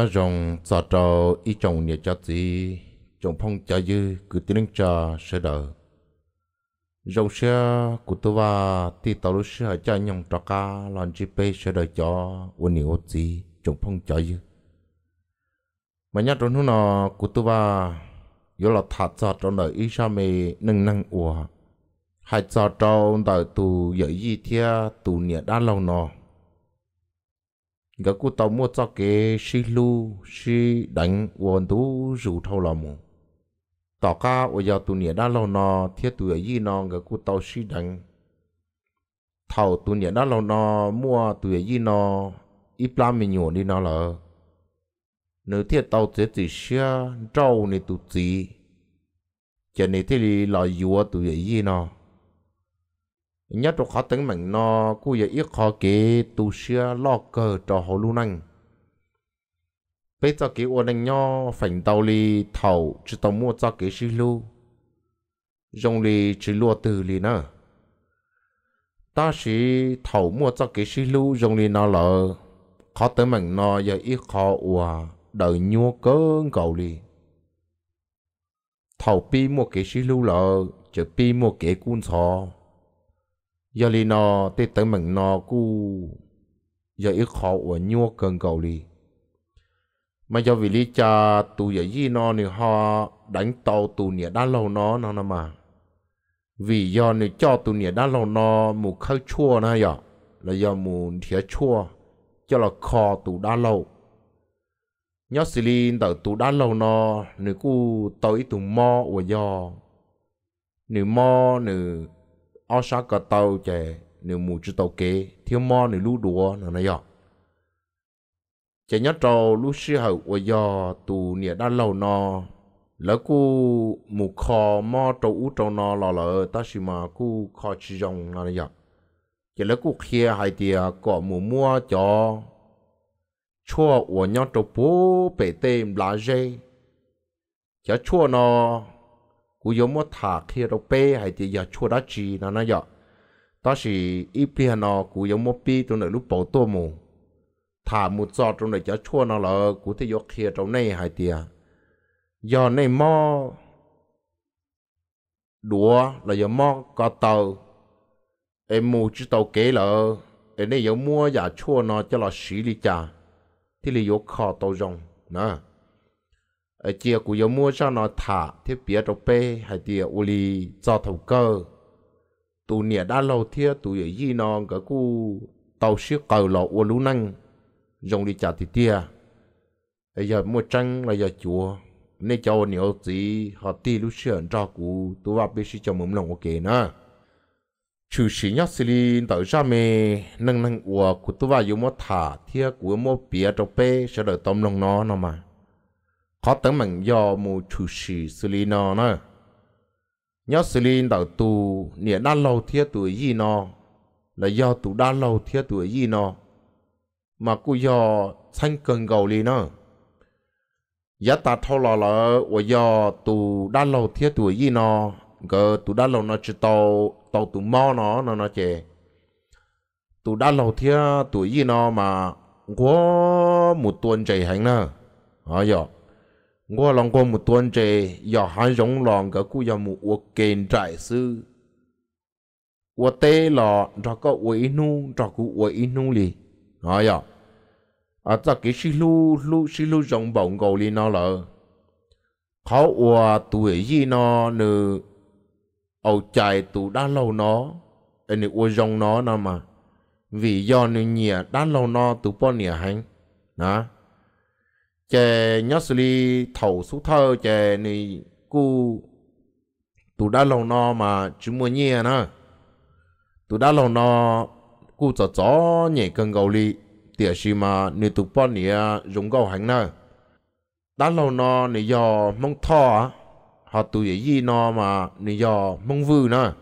nhớ rằng sợ trò ý chồng nhẹ cha tí chồng phong cha dư cứ tiếng cha sẽ đỡ dòng xe của tôi và thì tàu lúc xe cha nhông trọ ca lon chỉ bê sẽ đợi cho quân nhiều gì chồng phong cha dư mà nhớ trong hôm nọ của tôi và yếu là thả cho trong đời ý sao mê nâng nâng ủa hai cho trong đời tù dễ gì thia tù nhẹ đã lâu nọ cái cụ tàu mua cho cái xí lu xí đánh uốn tú rủ thâu lò mù tao cá ở giờ tụ nhẹ đã lâu nọ thiết tụ ở gì nọ cái cụ tàu xí đánh thâu tụ nhẹ đã lâu nọ mua tụ ở gì nọ ít làm mình nhổ đi nọ lỡ nếu thiết tao chế chỉ xe trâu này tụ gì cho nên thế thì là yếu tụ ở gì nọ nhất là khó tính mình nó cú giờ ít khó kế tu sửa lo cờ cho hồ lưu năng bây giờ cái ô năng nhau phành tàu li thầu chỉ tao mua cho cái sư lưu, dùng li chỉ lo từ li nữa ta sĩ thầu mua cho cái sư lưu dùng li nó lợ khó tính mình nó giờ ít khó ủa đợi nhua cơn cầu li thầu pi mua cái sư lưu lợ chỉ pi mua cái cuốn sổ giờ li nó tê tới mình nó cu giờ ít khó của nhua cần cầu li mà giờ vì lý cha tù giờ gì nó thì họ đánh tàu tù nhẹ đã lâu nó nó nó mà vì do nếu cho tụi nhẹ đã lâu nó một khơi chua nó giờ là giờ mù thiệt chua cho là kho tụ đã lâu nhớ xử lý tờ tụ đã lâu nó nếu cu tới tụ mò của do nếu mò nếu ở xa cả tàu chè nếu mù chú tàu kế thiếu mò nếu lú đùa nó này dọ chè nhớ trâu lú sư hậu của dọ tù nịa đã lâu nó lỡ cu mù kho mò trâu ú trâu nó lò lỡ ta xì mà cu kho chì dòng nó này gì? chè lỡ cu kia hai tìa có mù mua cho chua của nhau trâu bố bể têm lá dây chả chua nó cú yếu mua thả khi đâu bê hay thì giờ chua đó chỉ nó nó giờ đó là ít bia nó cú yếu mua bì trong này lúc bỏ tua mù thả mù giọt trong này giờ chua nó là cú thì yếu khi trong này hay thì giờ này mò đùa là giờ mò có tàu em mù chỉ tàu kế là em này giờ mua giả chua nó cho là xí lý trà thì là yếu khó tàu rồng ở chia của yếu mua cho nó thả thiết bia trong bê hay tiệc u lì cho thầu cơ tụ nịa đã lâu thiết tụ ở gì nó cả cu tàu xí cầu lọ u lú năng dùng đi trả thì tia bây giờ mua trăng là giờ chùa nên cho nhiều gì họ ti lúc xưa cho cụ tụ vào bên xí cho mồm lòng ok nữa chủ sĩ nhắc xử lý tới ra mê nâng nâng ua của tụ vào yếu mua thả thiết của mua bia trong bê sẽ đợi tôm lòng nó nó mà khó tấn mạng do mù chủ sĩ xử lý nó nè nhớ xử lý đầu tù nịa đa lâu thiết tuổi gì nó là do tù đa lâu thiết tuổi gì nó mà cô do xanh cần gầu li nó giá ta thâu lò lợ và do tù đa lâu thiết tuổi gì nó gờ tù đa lâu nó chỉ tàu tàu tù mò nó nó nó chè tù đa lâu thiết tuổi gì nó mà quá một tuần chạy hành nè ờ rồi 我啷个木端着，要喊容啷个古要木我见债事，我得了，这个我一弄，这个我一弄哩，哎呀，啊，这个是路路是路容 bằng cầu 哩那了，好我 tuổi gì nó nữa, ở chạy tụ đã lâu nó, anh ấy rong nó nè mà, vì do nữa nhỉ đã lâu nó tụ bao nhỉ hành, nè chè nhớ xử lý thầu số thơ chè này cu tụ đã lâu nó mà chúng mua nhẹ nữa tụ đã lâu nó cu chó chó nhẹ cần gầu lì tiếc gì mà nị tụ bọn nị dùng gầu hành nữa đã lâu nó nị do mong thọ họ tụ gì gì nó mà nị do mong vư nữa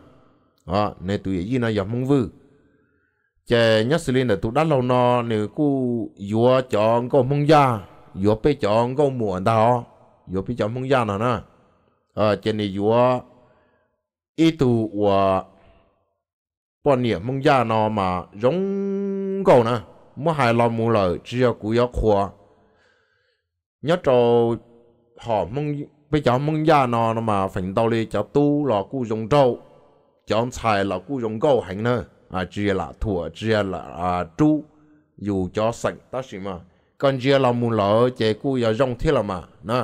à nị tụ gì gì nó do mong vư chè nhớ xử lý là tụ đã lâu nó nị cu vừa chọn gầu mong gia yo pe cho go mu da ho yo pe cho mong ya na na ờ trên này yo ý tu wa bọn nhỉ mong ya nó mà giống go na mua hai lo mu lời chỉ có cú yo khoa nhớ trâu họ mong bây giờ mong ya nó mà phình đầu đi cho tu là cú dùng trâu cho xài là cú dùng go hành nữa à chỉ là thua chỉ là à chú dù cho sạch ta xí mà còn giờ là muốn lỡ chế cú giờ rong thế là mà nè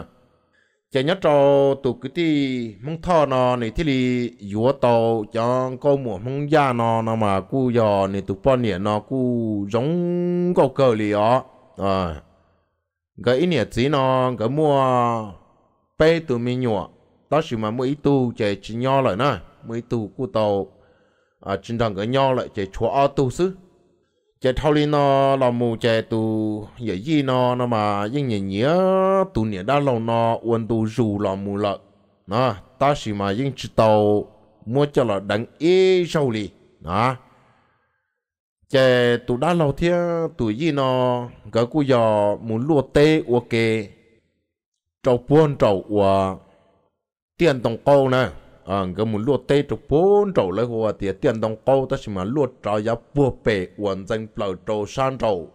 chế nhớ cho tụ cái tí mong thọ nó này thì li dúa tàu cho cô mùa mong gia nó nó mà cú giờ này tụ bọn nhẹ nó cú rong cầu cờ li ó à ờ. cái ý nghĩa gì nó cái mua bê tụ mi nhọ đó sự mà mỗi tu chế chỉ nho lại nè mỗi tu cú tàu à chính rằng cái nho lại chế chúa tu sứ chế thâu lý nó là mù chế tu dễ gì nó nó mà những nhà nhẹ tu nhà đã lâu nó quên tu dù là mù lợ nó ta chỉ mà những chỉ tàu mua cho là đánh ý sâu đi đó chế tu đã lâu thế tu gì nó cái cú giò muốn lúa tê ok trâu buôn trâu của tiền tổng câu nè cái ờ, muốn luộc tê cho bốn trầu lấy hoa thì tiền đồng câu ta chỉ mà luộc trò giá bùa bể hoàn danh lầu trầu san trầu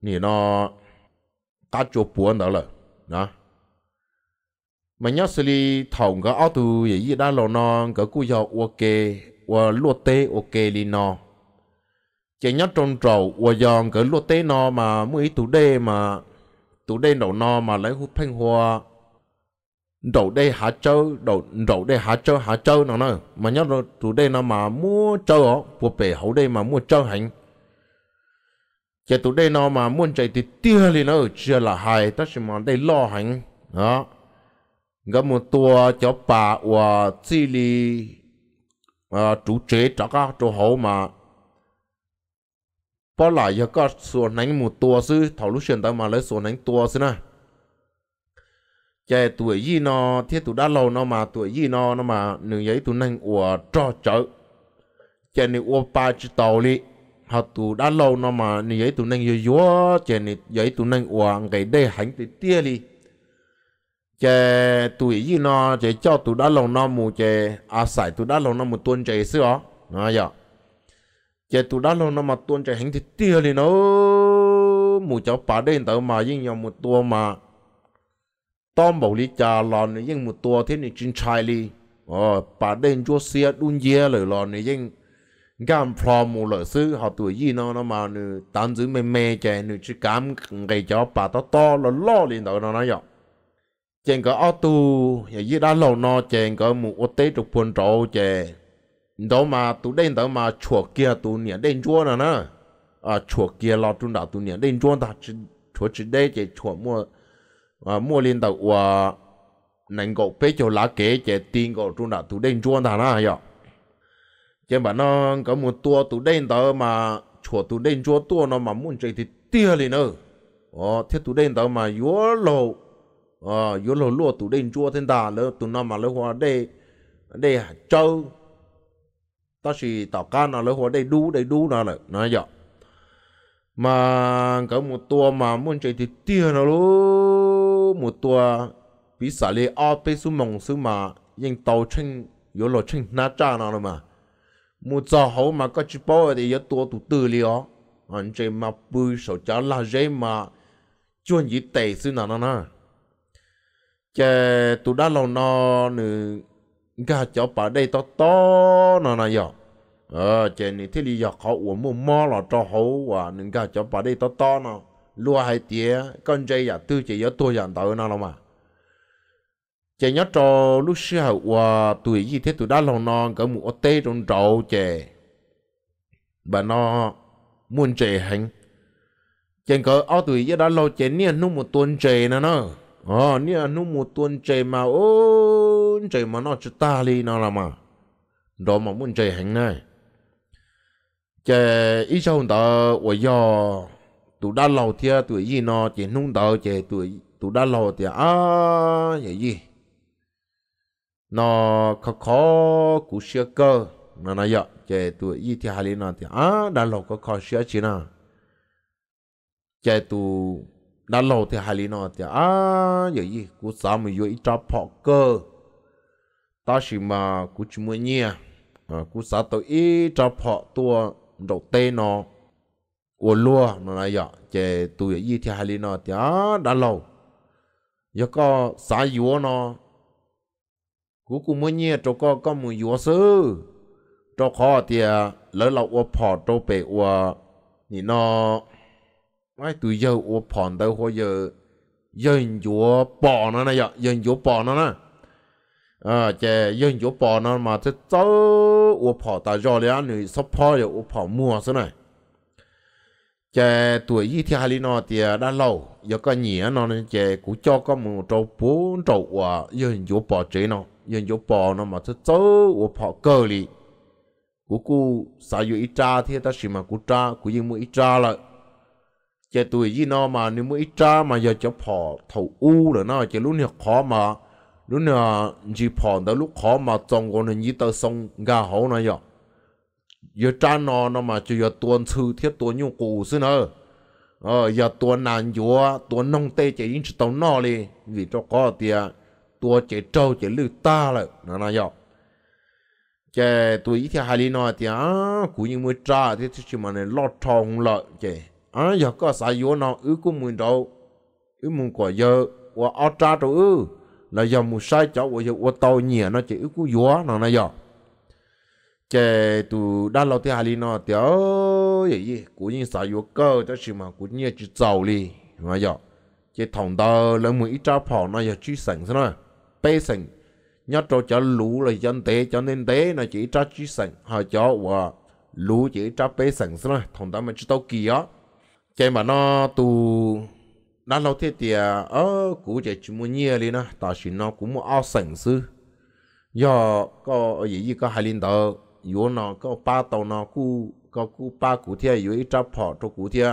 nè nó ta cho bốn đó là nè mà nhớ xử lý thòng cái ô tô gì gì đã lo nó cái cú giò ok và luộc tê ok li nó chỉ nhớ trôn trầu và giòn cái luộc tê nó mà mới tụ đê mà tụ đê đầu nó mà lấy hút phanh hoa đầu đây hạ châu đầu đầu đây hạ châu hạ châu nó nó mà nhớ rồi tụ đây nó mà mua châu ó bộ bể hậu đây mà mua châu hành chỉ tụ đây nó mà muốn chạy thì tia liền nó chưa là hài tất nhiên mà đây lo hành đó gấp một tua cho bà và chị li à, chủ chế cho các chỗ hậu mà bỏ lại cho các số nánh một tua sư thảo lúc chuyện ta mà lấy số nánh tua sư này chè tuổi gì nó thiết tụ đã lâu nó mà tuổi gì nó nó mà nương giấy tụ nâng ủa trò chợ chè nị ủa ba chữ tàu li họ tụ đã lâu nó mà nương giấy tụ nâng yếu yếu chạy nị giấy tụ nâng ủa cái đây hành tụ tia li chè tuổi gì nó chè cho tụ đã lâu nó mù chè à sải tụ đã lâu nó mù tuôn chạy xưa nó vậy chè tụ đã lâu nó mà tuôn chạy hành tụ tia li nó mù cháu ba đây tao mà yên nhau một tua mà tom bảo lý cha lòn này nhưng một tua thế này chín chai li ờ bà đen cho xe đun dê lời lòn này nhưng gam prom một lợi sư họ tuổi gì nó nó mà nữ tán giữ mê mê chạy nữ chỉ cảm ngày cho bà to to là lo liền đó nó nói vậy chèn có ô tu nhà đã lâu nó chèn có một ô tê trục quần trâu chè đó mà tụ đen đó mà chùa kia tụ nhà đen chua nè nè à chùa kia lo tụ đã tụ nhà đen chua ta chỉ chùa chỉ đây chè chùa mua à mua lên tàu à nành cậu cho lá kế chế tin cậu trung đã tụ đen chuông thằng na hiểu chế bản nó có một tua tụ đen tàu mà chùa tụ đen chúa tua nó mà muốn chơi thì tia lên nữa ờ thế đen tàu mà yếu lộ yếu lộ lúa tụ đen chúa thiên tà lỡ tụ nó mà lỡ hoa đây đây châu ta chỉ tỏ can nó lỡ hoa đây đu đây đu nó là nó hiểu mà có một tua mà muốn chơi thì tia nó luôn một tua bị xả lệ ở bên số mong số mà nhưng tàu chân yếu lo chân na cha nào mà một giờ hậu mà có chỉ bảo để yếu tua tụ tử liệu anh chị mà bùi sầu chả là gì mà chuyên gì tệ sư nào nào nào chè tụ đã lâu nọ nữ gà cho bà đây to to nào nó nhỏ ờ chè này thế lý giờ khó uống mua mò là cho hậu và nữ gà cho bà đây to to nào lúa hai tía con dây nhà tư chỉ có tôi giản tớ nó mà chỉ nhớ cho lúc xưa hậu hòa tuổi gì thế tụi đã lòng non cỡ mũ tê trong trậu chè bà nó muốn chè hành chỉ cỡ ao tuổi gì đã lâu chè nia nung một tuần chè nữa nó ờ nia nung một tuần chè mà ô chè mà nó chụp ta li nó là mà đó mà muốn chè hành này chè ít sau đó tôi tụ đã lâu thì tụi gì nó chỉ nung đầu chỉ tụi tụ đã lâu thì à vậy gì nó khó khó cú sửa cơ nó nói vậy dạ, chỉ tụi gì thì hai nó thì à đã lâu có khó sửa chứ nào chỉ tụ đã lâu thì hai nó thì à vậy gì cú sao mà vô ít trap họ cơ ta chỉ mà cú chỉ muốn nhia à, cú sao tụi ít trap họ tua đầu tê nó วัวลัวนนายะเจตุยยี่ที่ฮาลีนอตยาดาลาวยก็สายยัวนอกูกูมือเนี่ยตัวก็ก็มือยัวซื้อตัข้อเตียแล้วเราอัวพอตัวเปอวัวนี่นอไม่ตุยเยออัวพ่อนเต้าหัวเยอเยินยัวป่อนนายะเยินยัวปอนนะเอ่าจยังอยู่ปอนั้นมาจะเจ้าอุปผ่อตาจอเลี้ยนหนร่อสัะพ่ออยู่อุปผ่อมัวซะหน่อย chè tuổi y thì hai nó thì đã lâu giờ có nhỉ à, nó nên chè cũng cho có một trâu bốn trâu à giờ hình chỗ bò chế nó giờ chỗ bò nó mà thứ tớ của bò cơ li của cô xã yêu ít cha thì ta chỉ mà của cha của dân một ít cha là chè tuổi y nó mà nếu một ít cha mà giờ cho bỏ thầu u rồi nó chè lúc này khó mà lúc này chỉ bỏ đó lúc khó mà trong con này như tao xong gà hổ nó vậy giờ cha nó nó mà chỉ giờ tuần sư thiết tuần nhung cụ xin hả ờ giờ tuần nàn chúa tuần nông tê chỉ yên chỉ tàu nó đi vì cho có tiền tuần chỉ trâu chỉ lư ta lại nó nói dọc chè tuổi ít thì hai lý nói thì á cũng như mới cha thì chỉ mà này lót tròn lợi chè à, giờ có sao yếu nó ứ cũng muốn đâu ứ muốn quả giờ và ở trả đâu ứ là giờ muốn sai cháu và giờ và tàu nhẹ nó chỉ ứ cũng yếu nó nói dọc chè tu đã lâu thì hà li nó tiểu gì gì sao yếu cơ đó chỉ mà cũng như chỉ giàu li mà giờ chè thòng đó là một ít trao phò nó giờ chỉ sành thôi bê sành cho cho lũ là dân tế cho nên tế nó chỉ trao chỉ sành họ cho và lũ chỉ trao bê sành thôi thòng đó mình chỉ tao kỳ á mà nó tu đã lâu thì thì ở cũng chè chỉ muốn nhiều li nó tại vì nó cũng muốn ao sành sư giờ có gì có hai linh đó yếu nó có ba tàu nó cú có cú ba cú thia yếu ít trăm phỏ cho cú thia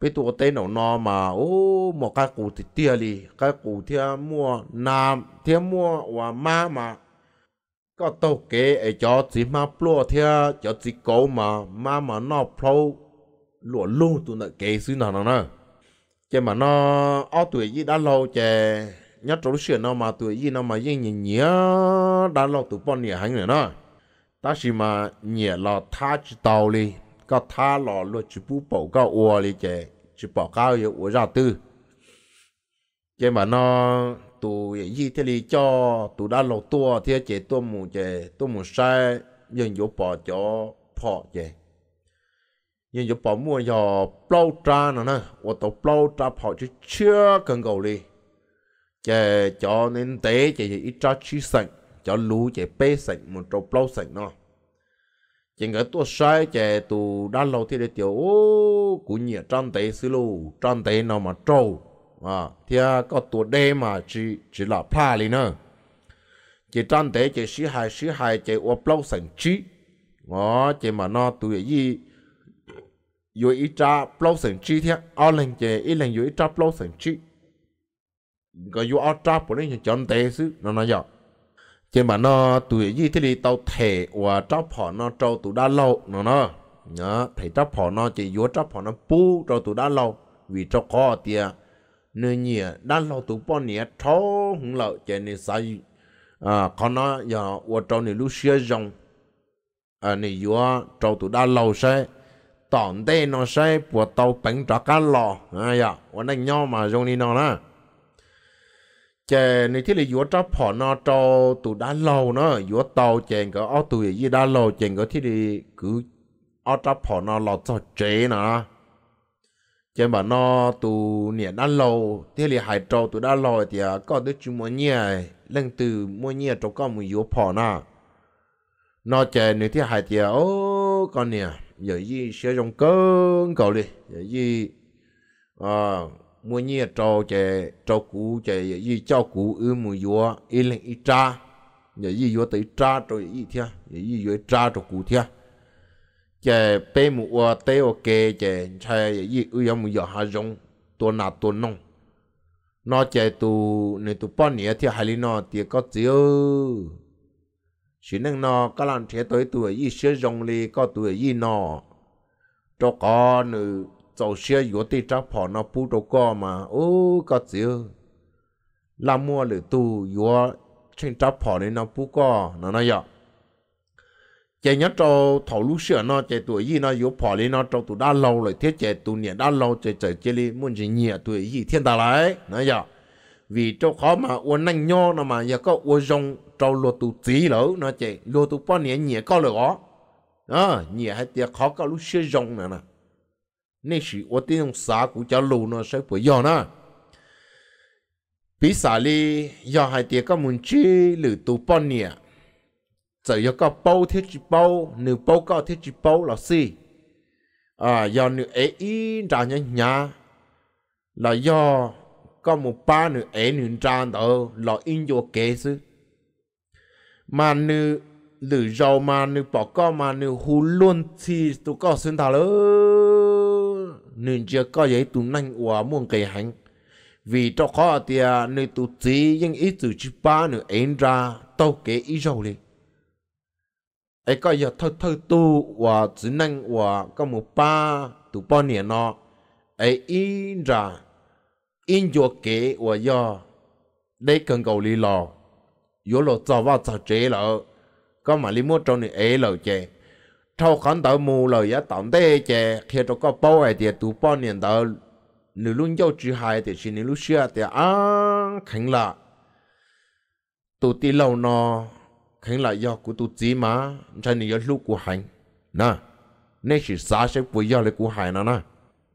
bây tụ tên nó nó mà ô một cái cú thia đi cái cú thia mua nam thia mua và má mà có tàu kế ở cho chỉ má plo thia cho chỉ cố mà má mà nó plo lụa luôn tụi nó kế xứ nào nó nữa chứ mà nó ở tuổi gì đã lâu chè nhớ trốn chuyện nó mà tuổi gì nó mà yên nhìn nhớ đã lâu tụi bọn nhỉ hành nữa nó 但是嘛，你老他知道哩，个他老了只不报告我哩个，只报告有我让得。cái mà nó tụ gì thế li cho tụ đã lột tua thế chế tua mù chế tua mù sai nhưng vô bỏ cho bỏ chế nhưng vô bỏ mua cho bao tra nó nè bao tra bỏ chứ chưa cần cầu đi cho nên tế chế ít tra chi sạch cho lú chạy bê sảnh một trâu plau sảnh nó chỉ cái tua sai chạy tù đan lâu thì để tiểu ô cú nhỉ trăn tế xí lù trang tế nó mà trâu à thì à, có tua đê mà chỉ chỉ là pha li nữa chỉ trang tế chỉ xí hai xí hai chạy ô plau sảnh chỉ ngó chỉ mà nó tụi gì yo ít cha plau sảnh chỉ thì ao lên chạy ít lên yo ít cha plau sảnh chỉ cái yo ao cha bữa nay trang tế sư nó nói vậy chỉ mà nó tuổi gì thì tao thể và trao phỏ nó trâu tụ đã lâu nó nó nhớ thấy trao phỏ nó chỉ vô trao phỏ nó pu trâu tụ đã lâu vì trao khó tiệt nơi nhỉ đã lâu tụ bao nhiêu trâu hùng lợi cho nên sai à còn nó giờ và trâu này lúc xưa dùng à này vô trâu tụ đã lâu sai tỏn đây nó sai của tàu bánh trả cá lò à dạ và đánh nhau mà dùng đi nó nè chè này thế là vừa cho phỏ nó cho tụ đã lâu nó vừa tàu chèn có ô tụ gì đã lâu chèn có thế thì cứ ô cho phỏ nó lo cho chế nó chèn mà nó tụ nè đã lâu thế là hai trâu tụ đã lâu thì có đứa chung mua nhẹ lần từ mua nhẹ cho con mình vừa phỏ nó nó chè này thế hai thì ô à, con nè giờ gì sẽ dùng cơn cầu đi giờ gì à mua nhia trò chè trò cũ chè gì dạ cho cũ ư mùi vua y lên y cha giờ gì vua tới cha rồi y thia giờ gì vua cha trò cũ thia chè bê mù vua tê o kê chè chè giờ dạ gì ư yếm mùi vua hà rong tua nà tua nông nó chè tu nên tu bao nhiêu thia hay nó thì có chiếu chỉ nên nó các lần thế tới tuổi y sử dụng li có tuổi y nó cho con nữa 走些有地找跑那不着个嘛，哦，个只那么了都有趁找跑的那不个那那样。chạy nhớ cho thầu lúc xưa nó chạy tuổi gì nó yếu bỏ lên nó cho tụi đã lâu rồi thế chạy tụi nhẹ đã lâu chạy chạy chạy đi muốn gì nhẹ tuổi gì thiên ta lại nói giờ vì cho khó mà uốn nanh nho nó mà giờ có uốn rong cho lúa tụi tí lỡ nó chạy lúa tụi bao nhẹ nhẹ có lửa đó nhẹ hay tiếc khó có lúc sữa rong nữa nè 那是我得用啥股叫路呢？是不要呢？比萨里要还得个门子里多半年，就要个包贴纸包，你包个贴纸包老师啊，要你哎一让人家，那要个木巴你哎你站到老因就给是，嘛你你绕嘛你包个嘛你胡乱吃都搞孙他了。nên chưa có giấy tụ nanh của muôn cây hành vì cho khó thì nơi tụ chỉ nhưng ít từ chữ ba nữa én ra tao kế ý rồi đi ấy có giờ thơ thơ tu và chữ năng và có một ba tụ ba nhiêu nó ấy in ra in cho kế và do đây cần cầu lý lo yếu lộ cho vào cho chế lợ có mà lý mua trong này ấy lợ chế thâu khán tàu mù lời giá tổng tế chè khi đó có bao ai thì tụ bao niên tàu nữ luôn giao chữ hài thì xin nữ lúc xưa thì ăn khánh là tụ tí lâu nó khánh là do của tụ chỉ mà cho nên do lúc của hành nè nên chỉ xa sẽ của do là của hành nó nè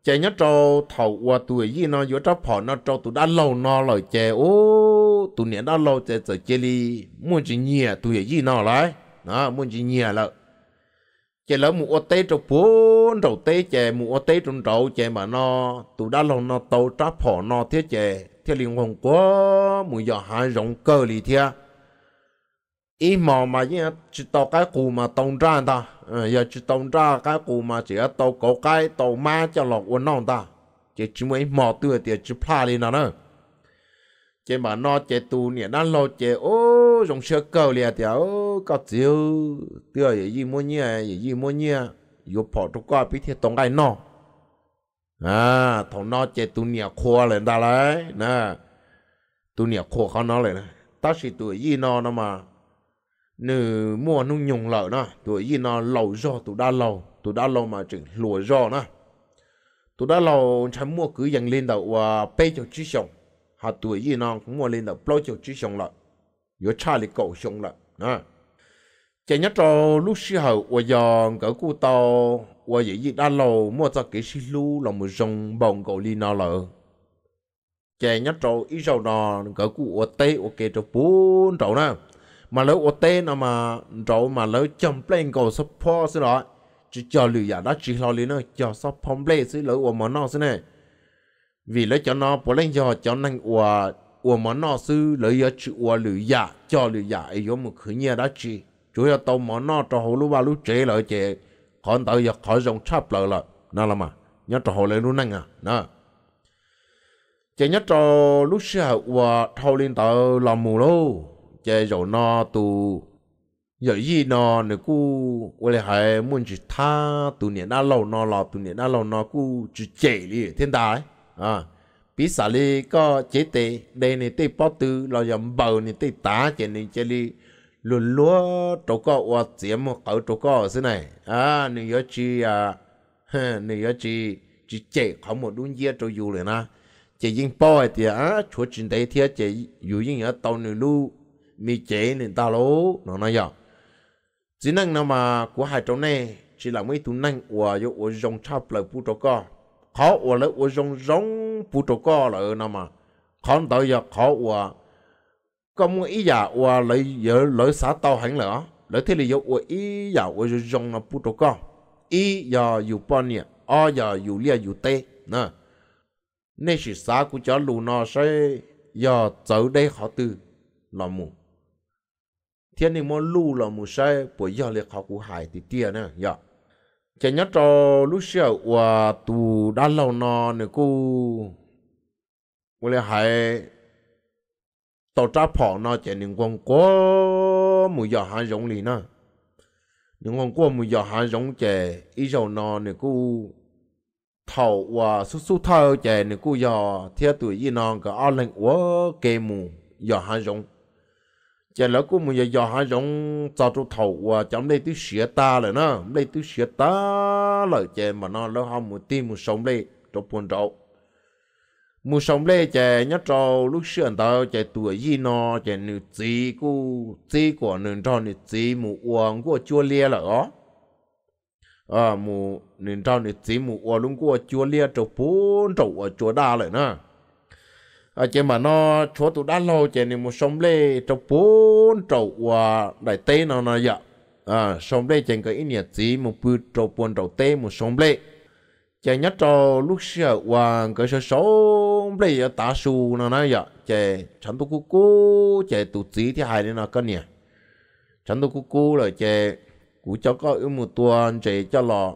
chè nhớ trâu thầu qua tuổi gì nó do trâu phò nó trâu tụ đã lâu nó lời chè ô tụ niệm đã lâu chè chè chè li muốn chỉ nhẹ tụ gì nó lại đó muốn chỉ nhẹ lại chè lỡ mù ô tê trâu bốn trâu tê chè mù ô tê trâu trâu chè mà nó tụ đã lòng nó tàu trá phỏ nó thế chè thế liền hồn quá mù giờ hai rộng cơ lì thế ý mò mà nhé chỉ tàu cái cụ mà tông ra ta ờ, giờ chỉ tông ra cái cụ mà chỉ tàu cổ cái tàu ma cho lọt uốn non ta chỉ chỉ mới mò tựa thì chỉ pha lên nó nữa chế mà nó chế tu nè nó lo chế ô dùng sơ cầu liền thì ô có chiếu tựa gì gì mua nhia gì mua nhia yếu bỏ trục qua bị thiệt tổng cái nó à thằng nó chế tu nè khoa lên ta lấy nè tu nè khoa khó nó lên ta chỉ tuổi gì nó nó mà nữ mua nung nhung lợi nó tuổi gì nó lâu do tu đã lâu tu đã lâu mà chừng lùa do nó tu đã lâu chẳng mua cứ dần lên đầu và bê cho chi sống họ tuổi gì non cũng mua lên được bao nhiêu chữ xong lại yo cha li cậu xong lại à chỉ nhớ cho lúc sau, hậu và giờ cỡ cụ tàu và vậy gì đã lâu mua cho cái xí lu là một dòng bồng cậu li nó lợ chỉ nhớ cho ít sau đó cỡ cụ ở tây ở kia cho bốn chỗ nè mà lỡ ở tây nó mà chỗ mà lỡ chồng plane cậu support xí đó chỉ cho lũ giả đó chỉ lo li nó cho support plane xí lỡ của mà nó xí này vì lấy cho nó bố lên cho cho năng ua ua mà nó sư lấy cho chữ ua lử giả dạ, cho lử giả dạ, ấy giống một khứ nhà đó chị chủ yếu tàu mà nó cho hồ lúc ba lúc chế lợi chế còn tàu giờ khỏi dòng chắp lợi lợi nó là mà nhớ cho hồ lấy lúc năng à nó chế nhớ cho lúc xưa ua thâu lên tàu làm mù lô chế rồi nó tù giờ gì nó nữa cu ua lại hay muốn chỉ tha tụ niệm đã lâu nó lò tụ niệm đã lâu nó cu chỉ chế đi thiên tài à bí xả li có chế tệ đây này tê bó tư lo dầm bầu này tê tá chế này chế li luôn lúa trâu có hoa chế một ở chỗ có thế này à này nhớ chi à này nhớ chi chỉ chế không một đúng gì chỗ dù liền na chế yên bò thì à chúa chuyện đấy thì chế dù yên ở tàu này lu mi chế này ta lố nó nói gì? chỉ năng nào mà của hai trâu này chỉ là mấy thứ năng hoa yo hoa dòng chắp lại phụ trâu có khó ua lỡ ua rong rong bù trô co lỡ nà mà khó tới giờ khó ua công ý giả ua lỡ giữa lỡ xã tàu hẳn lỡ lỡ thế là giờ ua ý giả ua rong là nà bù trô ý giả dù bọn nhẹ o giờ dù lia dù tê nè nên sự xã của chó lù nó sẽ giờ tới đây họ tư là mù thế nên mô lù là mù sẽ bởi giờ liệt họ của hải thì tia nè giờ chỉ nhớ cho lúc xưa và tù đã lâu nọ nữa cô cô lại hay tổ cha phò nó chỉ những con quá mùi giờ hai giống lì nè những con quá mùi giờ hai giống chè ý dầu nọ nữa cô thầu và su su thơ chè nữa cô giờ theo tuổi y nọ cái ao lăng quá kề mù giờ hai giống giờ lỡ cũng mình giờ hai giống cho trụ thầu và trong đây tôi sửa ta rồi nó đây tôi sửa ta lời chè mà nó lỡ không một tim một sống đây cho buồn rậu một sống đây chè nhất cho lúc xưa ta chè tuổi gì nó chè nữ gì cô gì của nữ cho nữ gì mù uống của chua lia là đó à mù nữ cho nữ gì mù uống luôn của chua lia cho buồn rậu ở chùa đa lại nữa à chỉ mà nó chúa tụ đã lâu chỉ này một sống lê trong bốn trậu và đại tê nào nào vậy à sống lê chỉ có ý nghĩa gì một bự trậu bốn trậu tê một sống lê chỉ nhất cho lúc xưa và cái số sống lê ta su nào nào vậy chỉ chẳng tu cú cú chỉ tụ gì thì hai đến nào cái nè chẳng tu cú cú rồi chỉ cú cho có yêu một tuần chỉ cho lọ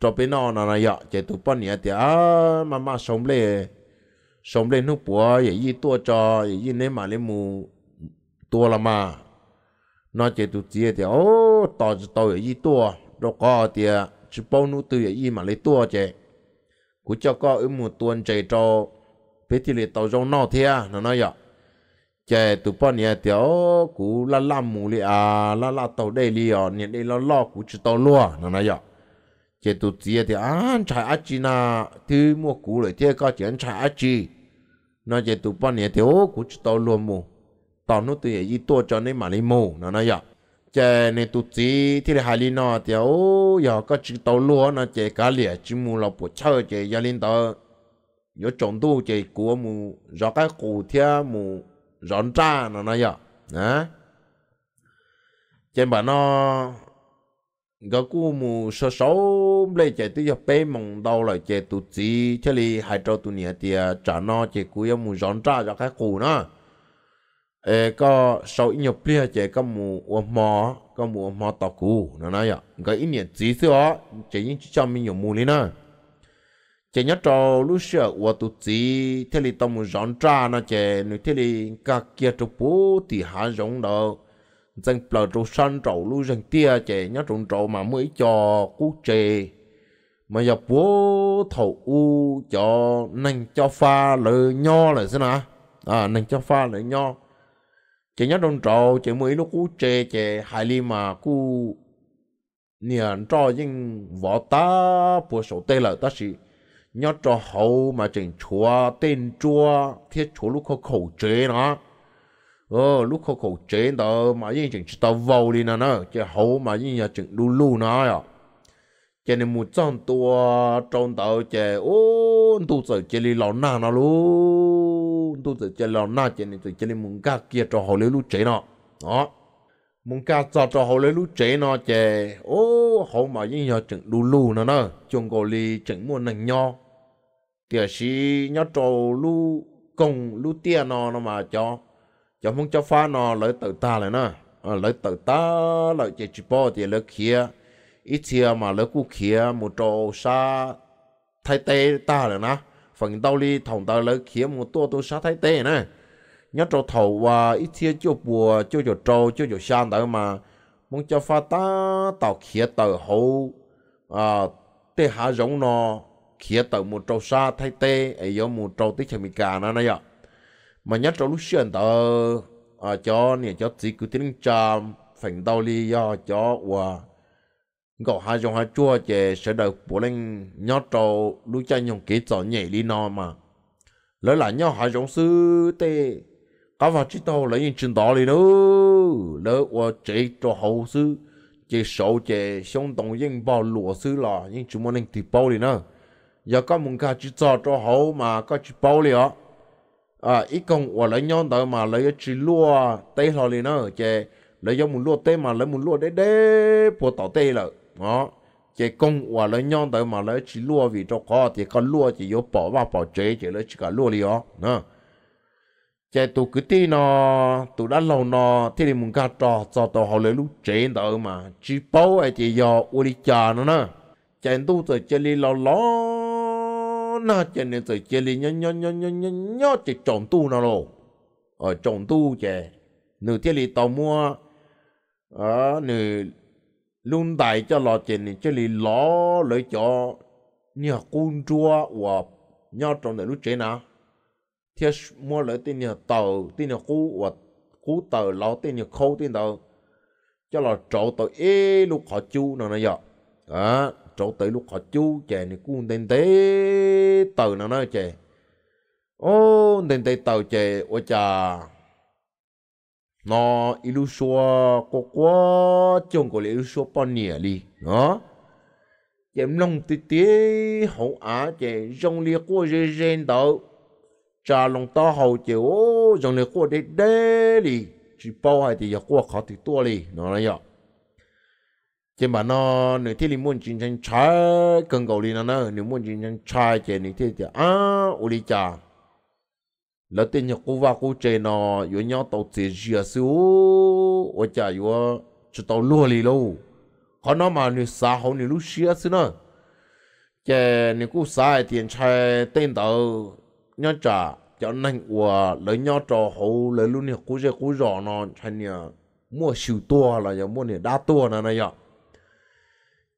cho bên nó nào nào vậy chỉ tụ bao nhà thì à mà mà sống lê sống lên nước bùa vậy gì tua trò vậy gì nếu mà lấy mù tua là mà nó chỉ tụt chia thì ô tỏ cho tôi vậy gì tua đâu có thì chỉ bao nụ từ vậy gì mà lấy tua chứ cú cho có ở mùa tuần chạy trò bé thì lấy tàu rong nọ thế à? nó nói vậy chạy tụi bọn nhà thì ô cú la la mù li à la la tàu đây li à nhà đây lo lo cú chỉ tàu lúa nó nói vậy chế tụ chia thì ăn chạy ăn chi na thứ mua cũ lại thế có chuyện chạy ăn chi nó chế tụ bao nhiêu thì ô cũng chỉ tao luôn mù tao nốt tự gì tua cho nên mà đi mù nó nói vậy chế này tụ chia thì là hai linh nó thì ô giờ có chỉ tao luôn nó chế cá lìa chỉ mù là bộ chơi chế gia linh tao yo chọn tu chế của mù rồi cái cụ thế mù rọn ra nó nói vậy á chế bà nó gà cú mù sơ sáu lấy chạy tới dọc bê mong đau lại chạy tụ chỉ chứ hai trâu tụ nhẹ thì trả nó chạy cú em mù rón ra cái cù nó ê có sáu ít nhập lia chạy có mù ô có mù ô mò tàu cù nó nói vậy gà ít nhẹ chỉ xưa chạy mình nhiều mù lên nữa chạy trâu lúc xưa ô tụ chỉ tao mù rón ra nó chạy nếu thế li kia trâu bố thì há rong đâu dân bờ trụ sân trậu lui dân tia chè nhá trộn trậu mà mới cho cú chè mà dọc vô thầu u cho nành cho pha lợ nho là thế nào à nành cho pha lợ nho chè nhá trộn trậu chè mới lúc cú chè chè hai ly mà cú niệm cho nhưng võ ta bùa sổ tê là ta sĩ nhá cho hậu mà chỉnh chúa tên chúa thiết chúa lúc có khẩu chế nó ờ lúc khó khổ chế đó mà yên chừng chỉ tao vào đi nè nó chứ hậu mà yên nhà chừng lu lu nó à cho nên một trong tua trong tàu chè ô tu sợ chè li lão na nó tu sợ chè lão na chè nên tu chè li mùng kia cho hậu lấy lu chế nó đó mùng cá cho cho hậu lấy lu chế nó chè ô hậu mà yên nhà chừng lu lu nó nó chung gò li chừng mua nành nho tiệt sĩ nhớ trầu lu công lu tia nó nó mà cho cho mong cho pha nó lấy tự ta lại nè ờ, lấy tự ta lấy chế chế bỏ thì lấy kia ít chia mà lấy cú kia một trò sa thay tê ta lại nè phần đau ly thòng ta lấy kia một tua tua sa thay tê nè nhớ trò thầu và ít chia cho bùa cho cho trâu cho cho sang tới mà muốn cho pha ta tàu kia tàu hậu à tê hạ giống nó kia tàu một trâu sa thay tê ấy giống một trâu tích chemical nè nè vậy mà nhất trong lúc chuyện tờ à cho nè cho chỉ cứ tiếng cha phành đau li do cho và gõ hai dòng hai chua chè sẽ được bổ lên nhót trâu lúc cha nhung kế cho nhảy đi nó mà lỡ lại nhau hai dòng sư tê cá vào chỉ tàu lấy những chuyện đó đi nữa lỡ và chế cho hậu sư chế sầu chè xong đồng yên bao lụa sư là những chúng muốn nên thì bao đi nữa giờ có một cái chỉ cho cho hậu mà có chỉ bao đi đó à ít công và lấy nhau tới mà lấy chỉ lúa tê lo liền nó chè lấy giống một lúa tê mà lấy một lúa đế đế bộ tỏ tê là đó chè công và lấy nhau tới mà lấy chỉ lúa vì cho có thì con lúa chỉ có bỏ vào bỏ chế chỉ lấy chỉ cả lúa liền đó nè chè tụ cứ tí nó tụ đã lâu nó thì đi muốn cá trò cho tàu họ lấy lúa chế tới mà chỉ bảo ai chỉ do uli cha nó nè chè tu tới chỉ lấy lâu lâu chọn chọn tu ờ, tu tàu 那今年在这里，人人人人人人这种度那喽，呃，种度这，你这里到么？啊，你轮带 cho lo chuyện đại cho lì lo lấy cho nhà quân chúa và nhà trong này lúc chế nào thì mua lấy tiền nhà tàu tiền nhà cú và cú tàu lo tiền nhà khâu tiền tàu cho lo trộn tàu ê lúc họ chú nào này vậy à chỗ tới lúc họ chú chè này cũng tên thế tờ nào nói chè ô tên thế tờ chè ô chà nó ilu xua có quá chồng của ilu xua bao nhiêu đi nó chè lòng tí tí hậu á chè trong lia của rê rên tờ cha lòng to hậu chè ô trong lia của đê đê đi chỉ bao hai thì giờ của khó thì tua đi nó nói vậy chỉ mà nó nửa thiên lý muốn chiến tranh trái cần cầu đi nó nó nửa muốn chiến tranh trái chỉ nửa thiên chỉ à uli đi cha lỡ tiền nhật cũ và cô chơi nó yếu nhau tàu chơi dìa xíu ở cha yếu chỉ tàu lúa đi lâu họ nói mà nửa xa họ nửa lúc xía xíu nữa chỉ nửa cô xa tiền trái tên tàu nhau trả cho nên của lấy nhau trò hậu lấy luôn nửa cô chơi cô rõ nó thành nhà mua siêu to là nhà mua nửa đa to là này vậy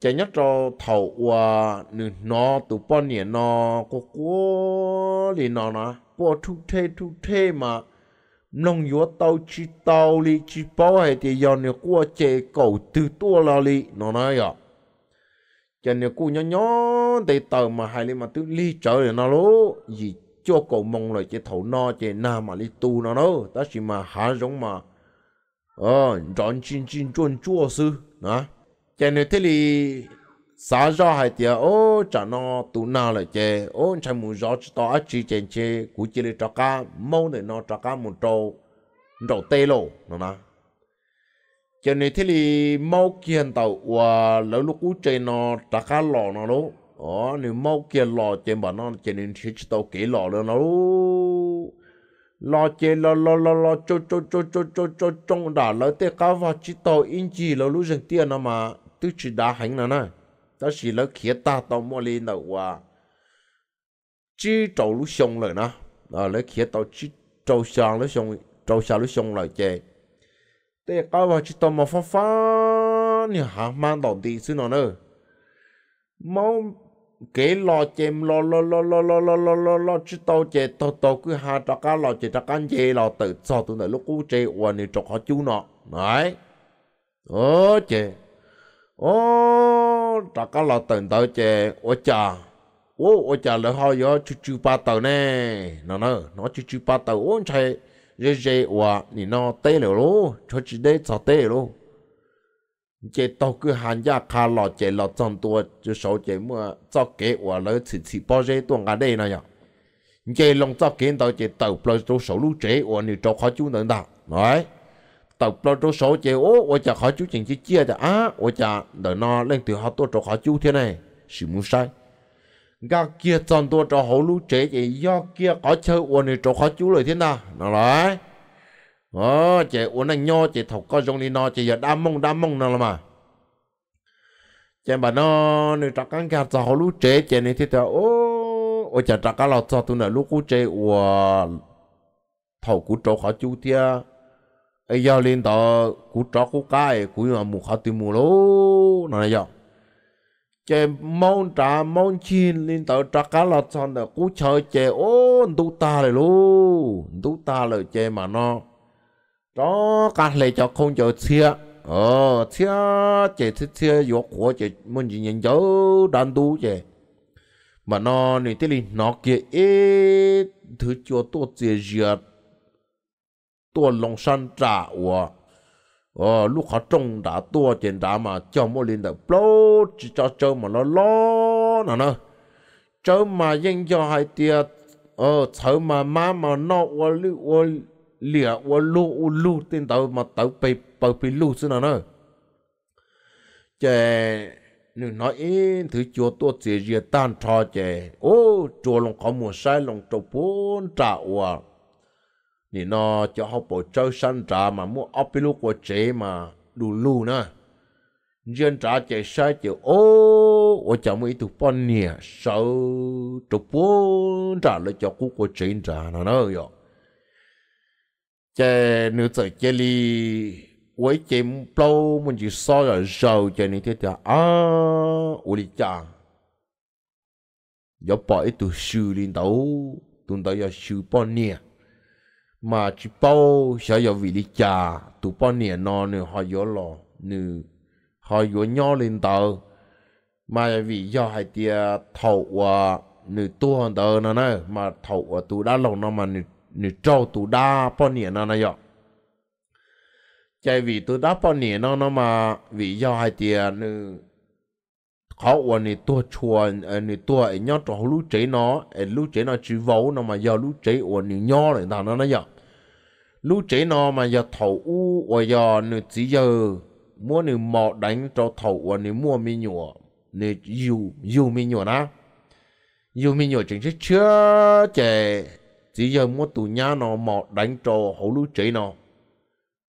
chạy nhất cho thầu qua à, nửa nó tụ bao nhiêu nó có quá thì nó nó bỏ thu thế thu thế mà nông yếu tàu chỉ tàu li chỉ bao hay thì giờ nửa qua chạy cầu từ tua là li nó nói à chạy nửa cua nhỏ nhỏ để tàu mà hai li mà tự li trở lại nó lố gì cho cầu mong lại chạy thầu nó chạy na mà li tu nó nó ta chỉ mà há giống mà ờ chọn chín chín chuẩn chua sư đó cho nên thế thì xã ra hai tia ô chả nó tụ nà lại chè ô chả muốn rõ cho ta chỉ chèn chè cú chỉ để cho cá mâu để nó cho cá một trâu trâu tê lô nó nè cho nên thế thì mâu kia tàu và lỡ lúc cú chơi nó cho cá lò nó lố ó nếu mâu kia lò chè bà nó chè nên chỉ tàu kỹ lò nữa nó lo chơi lo lo lo lo cho cho cho cho cho cho trong đã lỡ tê cá vào chỉ tàu in chỉ lỡ lúc dừng tiền nó mà tôi chỉ đã hành là nè đó chỉ là khía ta tao mua lên là quả chỉ trâu lúc xong rồi nè đó ờ, là khía tao chỉ trâu sang lúc xong trâu sang lúc xong rồi chơi để cái vào chỉ tao mà phong phá nè hả mang đầu đi xin nó nữa mau kế lo chém lo lo lo lo lo lo lo lo lo chứ tao chè tao tao cứ hà trà cá lo chè trà cá chè lo tự cho tụi nó lúc cú chè uẩn thì trọc họ chú nọ đấy ơ chè ô trả cá lò tận tờ chè ô chà ô ô chà lỡ ho gió chú nè nó nó nó chú chú ba tờ ô chạy rê rê hòa nó tê lỡ lô cho chị đê cho tê lô chè tàu cứ hàn gia khá lò chè lò trong số chè mua cho kế hòa lỡ chỉ chỉ bao rê tuồng cả đây này nhở chè lòng cho kiến tàu chè tàu plơ số lũ trẻ hòa nì cho khó chú nâng đạo nói tập lo trâu số chế ô ô chả khó chú chỉnh chi chia chả á ô chả đợi nó lên từ họ tôi cho khó chú thế này sự muốn sai gà kia chọn tôi cho hậu lũ trẻ chế do kia có chơi ô này cho khó chú lời thế nào nó lại ờ chế ô này nho chế thọc có giống đi nó chế giờ đam mông đam mông nào mà chế bà nó nếu trâu cắn gà cho hậu lũ trẻ chế này thì tao ô ô chả trâu cá lọt cho tôi nợ lú cú chế ô thọc cú trâu khó chú thiệt ấy giờ lên đó cú chó cú cái cú mà mù khát tìm mù lố nó này giờ chè mong trả mong chiên lên đó trà cá lọt xong đó cú chờ chè ô đủ ta rồi lố đủ ta rồi chè mà nó đó cá lệ cho không chơi xe ờ xe chè thích xe vô của chè mình chỉ nhận dấu đàn đủ chè mà nó này tới lên nó kia ít thứ cho tốt dễ dàng ตัวลงชันจ่าอัวเออลูกเขาจงด่าตัวเจนด่ามาเจ้าโมลินเดอปลดจีจอเจอมาแล้วล้อนะเนอะเจอมายังยอให้เตียเออเจอมามามาโนวัวลิวัวเหลี่ยวัวลูอุลูเต็นเตอมาเตอไปเปิดไปลูซึ่งนะเนอะเจหนึ่งน้อยเองถือจัวตัวเสียเรียต้านทอเจโอ้จัวลงเขาหมวดใช้ลงตัวพูนจ่าอัว你那就好不周山茶嘛，莫阿比路过这嘛，路路呢。dân trả chạy sai chịu ô ô chả mấy tụ bọn nè sau tụ bốn trả lại cho cú của trên trả nó rồi chạy nửa giờ chạy đi với chạy lâu mình chỉ so rồi sầu chạy này thế thì à ô đi chả bỏ ít tụ sư lên đâu tụi đó giờ sư bọn nè mà chỉ bao sẽ có vị đi cha tụ bao niệm nó nữa họ yếu lo nữa họ yếu nhỏ lên tàu mà vì do hai tia thầu à nữ tu hơn tờ nó nè mà thầu à tụ đã lòng nó mà nữ nữ trâu tụ đa bao niệm nó nè chạy vì tụ đã bao niệm nó nó mà vì do hai tia nữ khó của này tua chùa ờ, này tua ấy nhớ trò lũ chế nó ấy lũ chế nó chỉ vấu nó mà giờ lũ chế của này nhớ rồi ta nó nó giờ lũ chế nó mà giờ thầu u của giờ này chỉ giờ mua này mò đánh cho thầu của này mua mi nhụa này dù dù mi nhụa đó dù mi nhụa chính chứ chưa chè chỉ giờ mua tù nhà nó mò đánh cho hậu lũ chế nó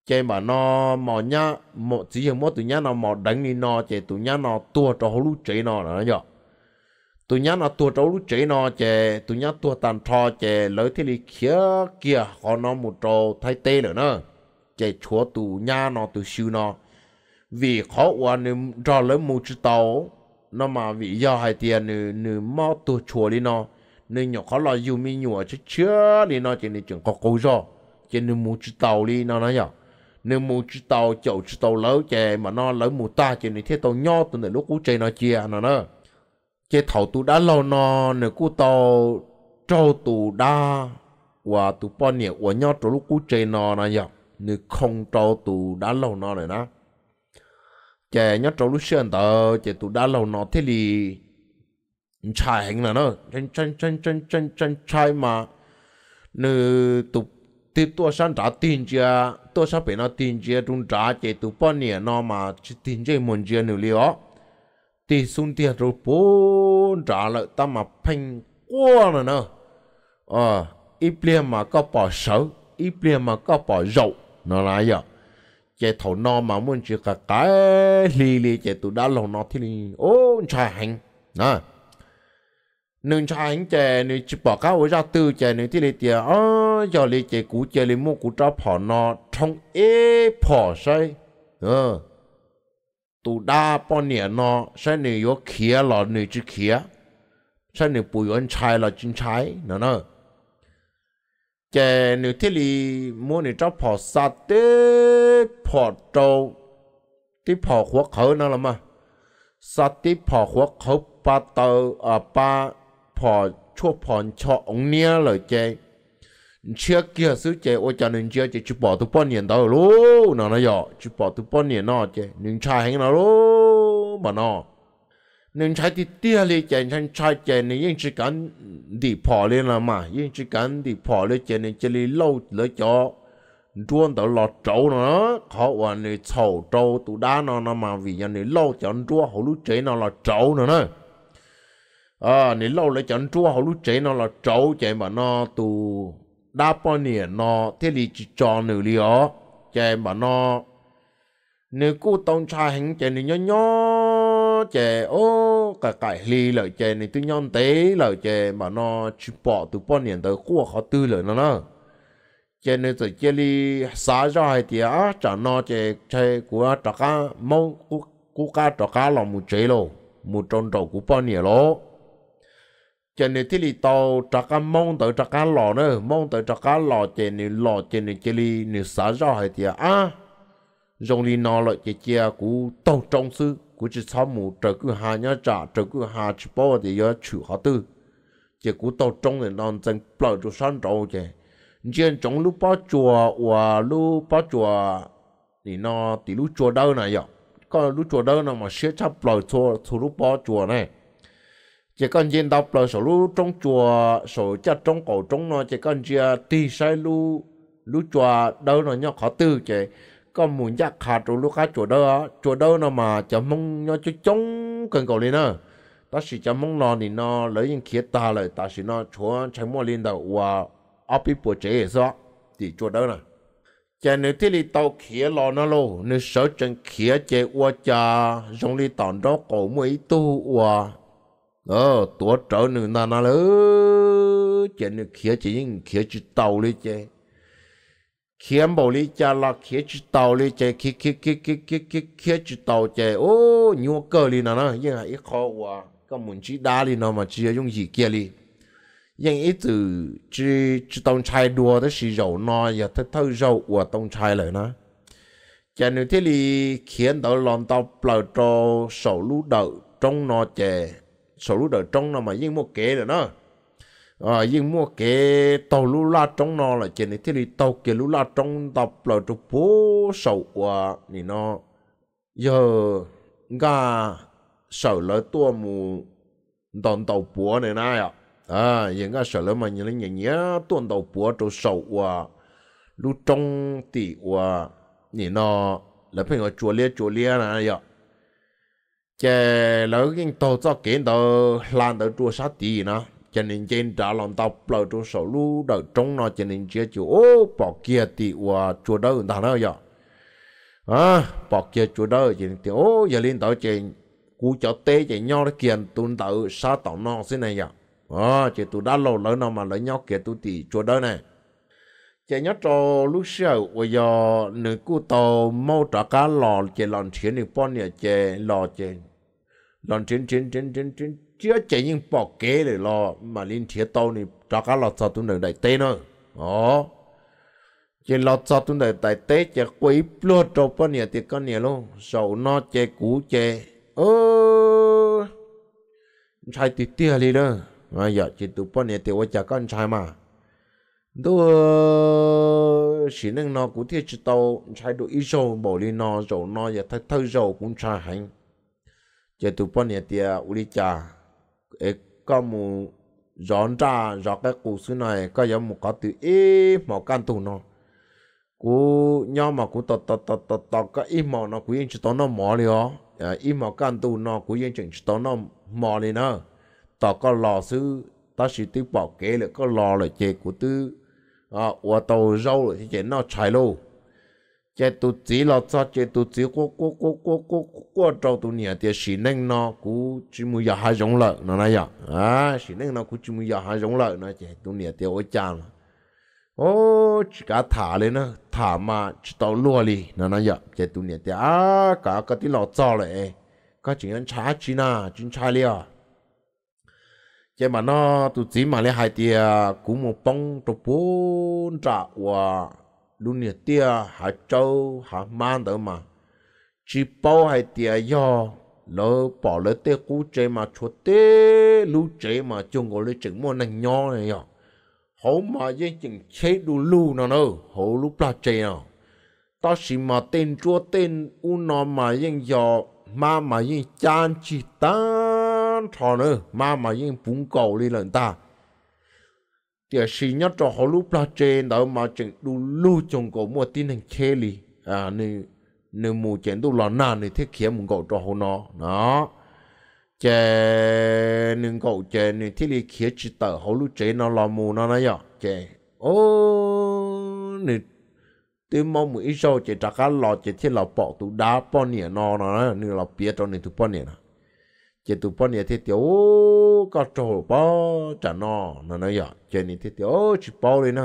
chế mà nó mò nhá mò chỉ hiểu mỗi tụi nhá nó mò đánh đi nó chế tụi nhá nó tua cho lũ chế nó là nó nhở tụi nhá nó tua cho lũ chế nó chế tụi nhá tua tàn trò chế lấy thế lý kia kia họ nó một trò thay tê nữa nữa chế chúa tụi nhá nó tụi siêu nó vì khó quá nên cho lấy một chữ tàu nó mà vì do hai tiền nữ nữ mò tụi chúa đi nó nên nhỏ khó lo dù mi nhùa chứ chưa đi nó chỉ nên chẳng có câu do cho nên một chữ tàu đi nó nói nhở nếu mu chỉ tàu chậu chỉ tàu lớn chè mà nó lớn mu ta chè này thế tàu nho từ này lúc cũ chè nó chia nó nó chè thầu tu đã lâu nó nè cũ tàu trâu tu đa và tu bao nhiêu và nho từ lúc cũ chè nó nó nhở nè không trâu tu đã lâu nó này nó chè nho trâu lúc xưa tờ chè tu đã lâu nó thế thì chai hình là nó chân chân chân chân chân chân chai mà nè tu thì tôi sang trả tiền chưa tôi sẽ phải nó tiền chưa chúng trả chỉ tụ bao nhiêu nó mà chỉ tiền chưa muốn chưa nữa liệu thì xuống tiền rồi à bốn trả lại ta mà phanh quá nữa nữa ờ ít liền mà có bỏ sợ ít liền mà có bỏ rậu nó là gì chỉ thầu nó mà muốn chỉ cả cái lì lì chỉ tụ đã lòng nó thì ôn chả hành à นึ่งชายเจนึ่จะบอกเขาวาจะตื่นเจนึ่ที่เลยเดียวอ๋อยาเลยเจกูเจเลยมกูจะผ่อนนอทงเอผ่อใช่เออตูดาปอนเนี่ยนอใช่หนึ่งยกเขียหลอดหนึ่งจะเขียใช่หนึ่งปุยอันชายหลอดจินชายนนาะเนอะเจนีที่ลีมวนี่จะผ่อสัตย์พตผ่อโตที่ผ่อหัวเขานั่นละมั้งสัตย์ที่ผ่อหัวเขาปาเตอปา phò chua phòn cho ông nia lời chê chia kia sứ chê ô cha nên chia chê chú bỏ tụ bọn nhìn đâu lô nó nó dọ chú bỏ tụ bọn nhìn nó chê nên trai hành nó lô mà nó nên trai thì tia lì chê nên trai chê nên yên chỉ gan đi phò lên là mà yên chỉ gan đi phò lên chê nên chê li lâu lỡ cho đuôn tao lọt trâu nó khó hoàn này sầu trâu tụ đá nó nó mà vì nhà này lâu chọn đua hổ lú chế nó lọt trâu nữa nữa à nếu lâu lại chẳng chua họ lúc chế nó là trâu chạy mà nó tù đa bao nhiêu nó thế thì chỉ cho nữ li ó chạy mà nó nếu cô tông cha hình chạy nữ nhỏ nhỏ chạy ô cả cải li lợi chạy nữ tư nhon tế lợi chạy mà nó chỉ bỏ từ bao nhiêu tới khu họ tư lợi nó nó chạy nữ từ chạy li xá ra hay thì á chả nó chạy chạy của trả cá mông cú của cá trả cá là một chế lô một tròn trầu cú bao nhiêu lô cho nên thì lì tàu trả cá mông tới trả cá lò nữa mông tới trả cá lò chè nè lò chè nè chè lì nè xả ra hay thì à, à rong lì nó lại chè chè cú tàu trong sư cú chỉ sao mù trở cú hà nhá trả trở cú hà chỉ bỏ thì giờ chịu họ tư chè cú tàu trong này nó chân bờ cho sáng trâu chè trên trong lúc bao chùa và lúc bao chùa thì nó thì lúc chùa đâu này vậy còn lúc chùa đâu nào mà xếp chắp bờ cho cho lúc bao chùa này chỉ cần dân đọc là số lũ trong chùa số cha trong cổ trong nó chỉ cần chia tì sai lũ lũ chùa đâu nó nhau khó tư chỉ có muốn giác khá chỗ lũ khá chùa đâu chùa đâu nó mà chả mong nhau chú chống cần cầu lên nữa ta chỉ chả mong nó thì nó lấy những khía ta lại ta chỉ nó chúa chẳng mua lên đầu và áp bị bộ chế sao thì chùa đâu nè chả nếu thế thì tao khía lo nó lô nếu sợ chân khía chế qua chà giống đi tòn đó cổ mới tu và ờ tổ trở nữ nà nà lỡ khía chỉ những khía chỉ tàu lý chê khía bảo lý cha là khía chỉ tàu lý chê khía khía khía khía khía khía tàu chê ô nhiều cơ lý nà nà nhưng hãy khó quá cái muốn chỉ đá lý nó mà chỉ dùng gì kia lý nhưng ít từ chỉ chỉ chai đùa đó xì dầu no giờ thấy dầu của tông chai lại nó chả nếu thế thì khiến đỡ lòng tao bờ trò sầu lũ đậu trong nó chè sổ lúc đời trong nó mà yên mua kế rồi nó à yên mua kế tàu lũ la trong nó là trên này thì đi tàu kia lũ la trong tập là trục phố sầu quá thì nó giờ ga sầu lỡ tua mù đòn tàu búa này nai à à yên ga sầu lỡ mà nhìn lên nhẹ nhẹ tuần tàu búa trục sầu quá lũ trong tỷ quá thì nó là phải ngồi chùa lia chùa lia này à chè lỡ cái tổ cho kiến tờ làm tờ chùa sát tì nó cho nên trên trả lòng tao lỡ chùa sổ lu đỡ trống nó cho nên chia chùa ô bỏ kia tì của chùa đâu thằng đó giờ à bỏ kia chùa đâu cho nên tì ô giờ lên tao trên cú cho tê chạy nhau cái kiện tụn tao sa tao non thế này giờ à chỉ tụi đã lâu lỡ nào mà lỡ nhau kia tụi tì chùa đâu này chỉ nhớ cho lúc sau bây giờ nữ cụ tàu mau trả cá lò chỉ làm chuyện được bao nhiêu chỉ lò chỉ lon trên trên trên trên trên chưa chạy nhưng bỏ kế để lo mà lên thiết tàu này cho cá lọt cho tôi đừng đại tê nữa ó chỉ lọt cho tôi đừng đại tê chỉ quấy luôn cho bao nhiêu thì con nhiều luôn sầu nó chè cũ chè ơ trai thì tia đi đó mà giờ chỉ tụ bao nhiêu thì quay chả con trai mà đồ chỉ nên nó cũng thiết chỉ tàu trai đủ ít dầu bỏ lên nó dầu nó giờ thay thay dầu cũng trai hành chế tu bọn nhà tia uli cha ấy có mu rón ra rõ cái cụ sư này có giống một có từ ý màu can tù nó Cụ nhau mà cụ tọt tọt tọt tọt tọt cái ý màu nó cụ yên chỉ tao nó mỏ liền à, ý màu can tù nó cụ yên chỉ tao nó mỏ liền à. tọt có lò sư ta chỉ tiếp bảo kế là có lò là chế của tư à ô tô rau là thì chế nó chạy luôn chế tu chỉ lo cho chế tu chỉ cố cố cố cố cố cố trâu tu nhà thì xí nâng nó cú chỉ mua nhà hai giống lợn nó này à xí nâng nó cú chỉ mua nhà hai giống lợn nó chế tu nhà thì ôi cha mà ô chỉ cả thả lên nó thả mà chỉ tao lúa đi nó này à chế tu nhà thì à cả cái tí lo cho lại cái chuyện anh trả chỉ na chuyện trả liền chế mà nó tu chỉ mà lấy hai tia cú một bông trâu bốn trả hoa dunia tia hà châu hà man đó mà chỉ bảo hai tia yo lỡ bỏ lỡ tê cú chế mà chỗ tê lú chế mà chung ngồi lỡ chừng mua nành nho này yo à. hổ mà dây chừng chế đu lưu nào nó hổ lúc là chế nào ta chỉ mà tên chúa tên u nó mà dây yo ma mà dây chan chỉ tan thọ nữa ma mà dây bún cầu đi lần ta thì chỉ nhất cho họ lúc là trên đó mà chỉ đủ lưu trong cổ mua tin hành chê lì à nên nên mù chén đủ là nà nên thiết kia một cậu cho họ nó đó chè nên cậu chè nên thiết lì kia chỉ tờ họ lúc chế nó là mù nó nói vậy chè ô nên tôi mong muốn ít sau chỉ trả cá lò chỉ thiết là bỏ tụ đá bỏ nè nó nó nên là bia cho nên tụ bỏ nè nó chỉ tụ bao nhiêu thế ô có trổ bao chả nọ nó nói vậy chơi này thế tiểu chỉ bao đi nè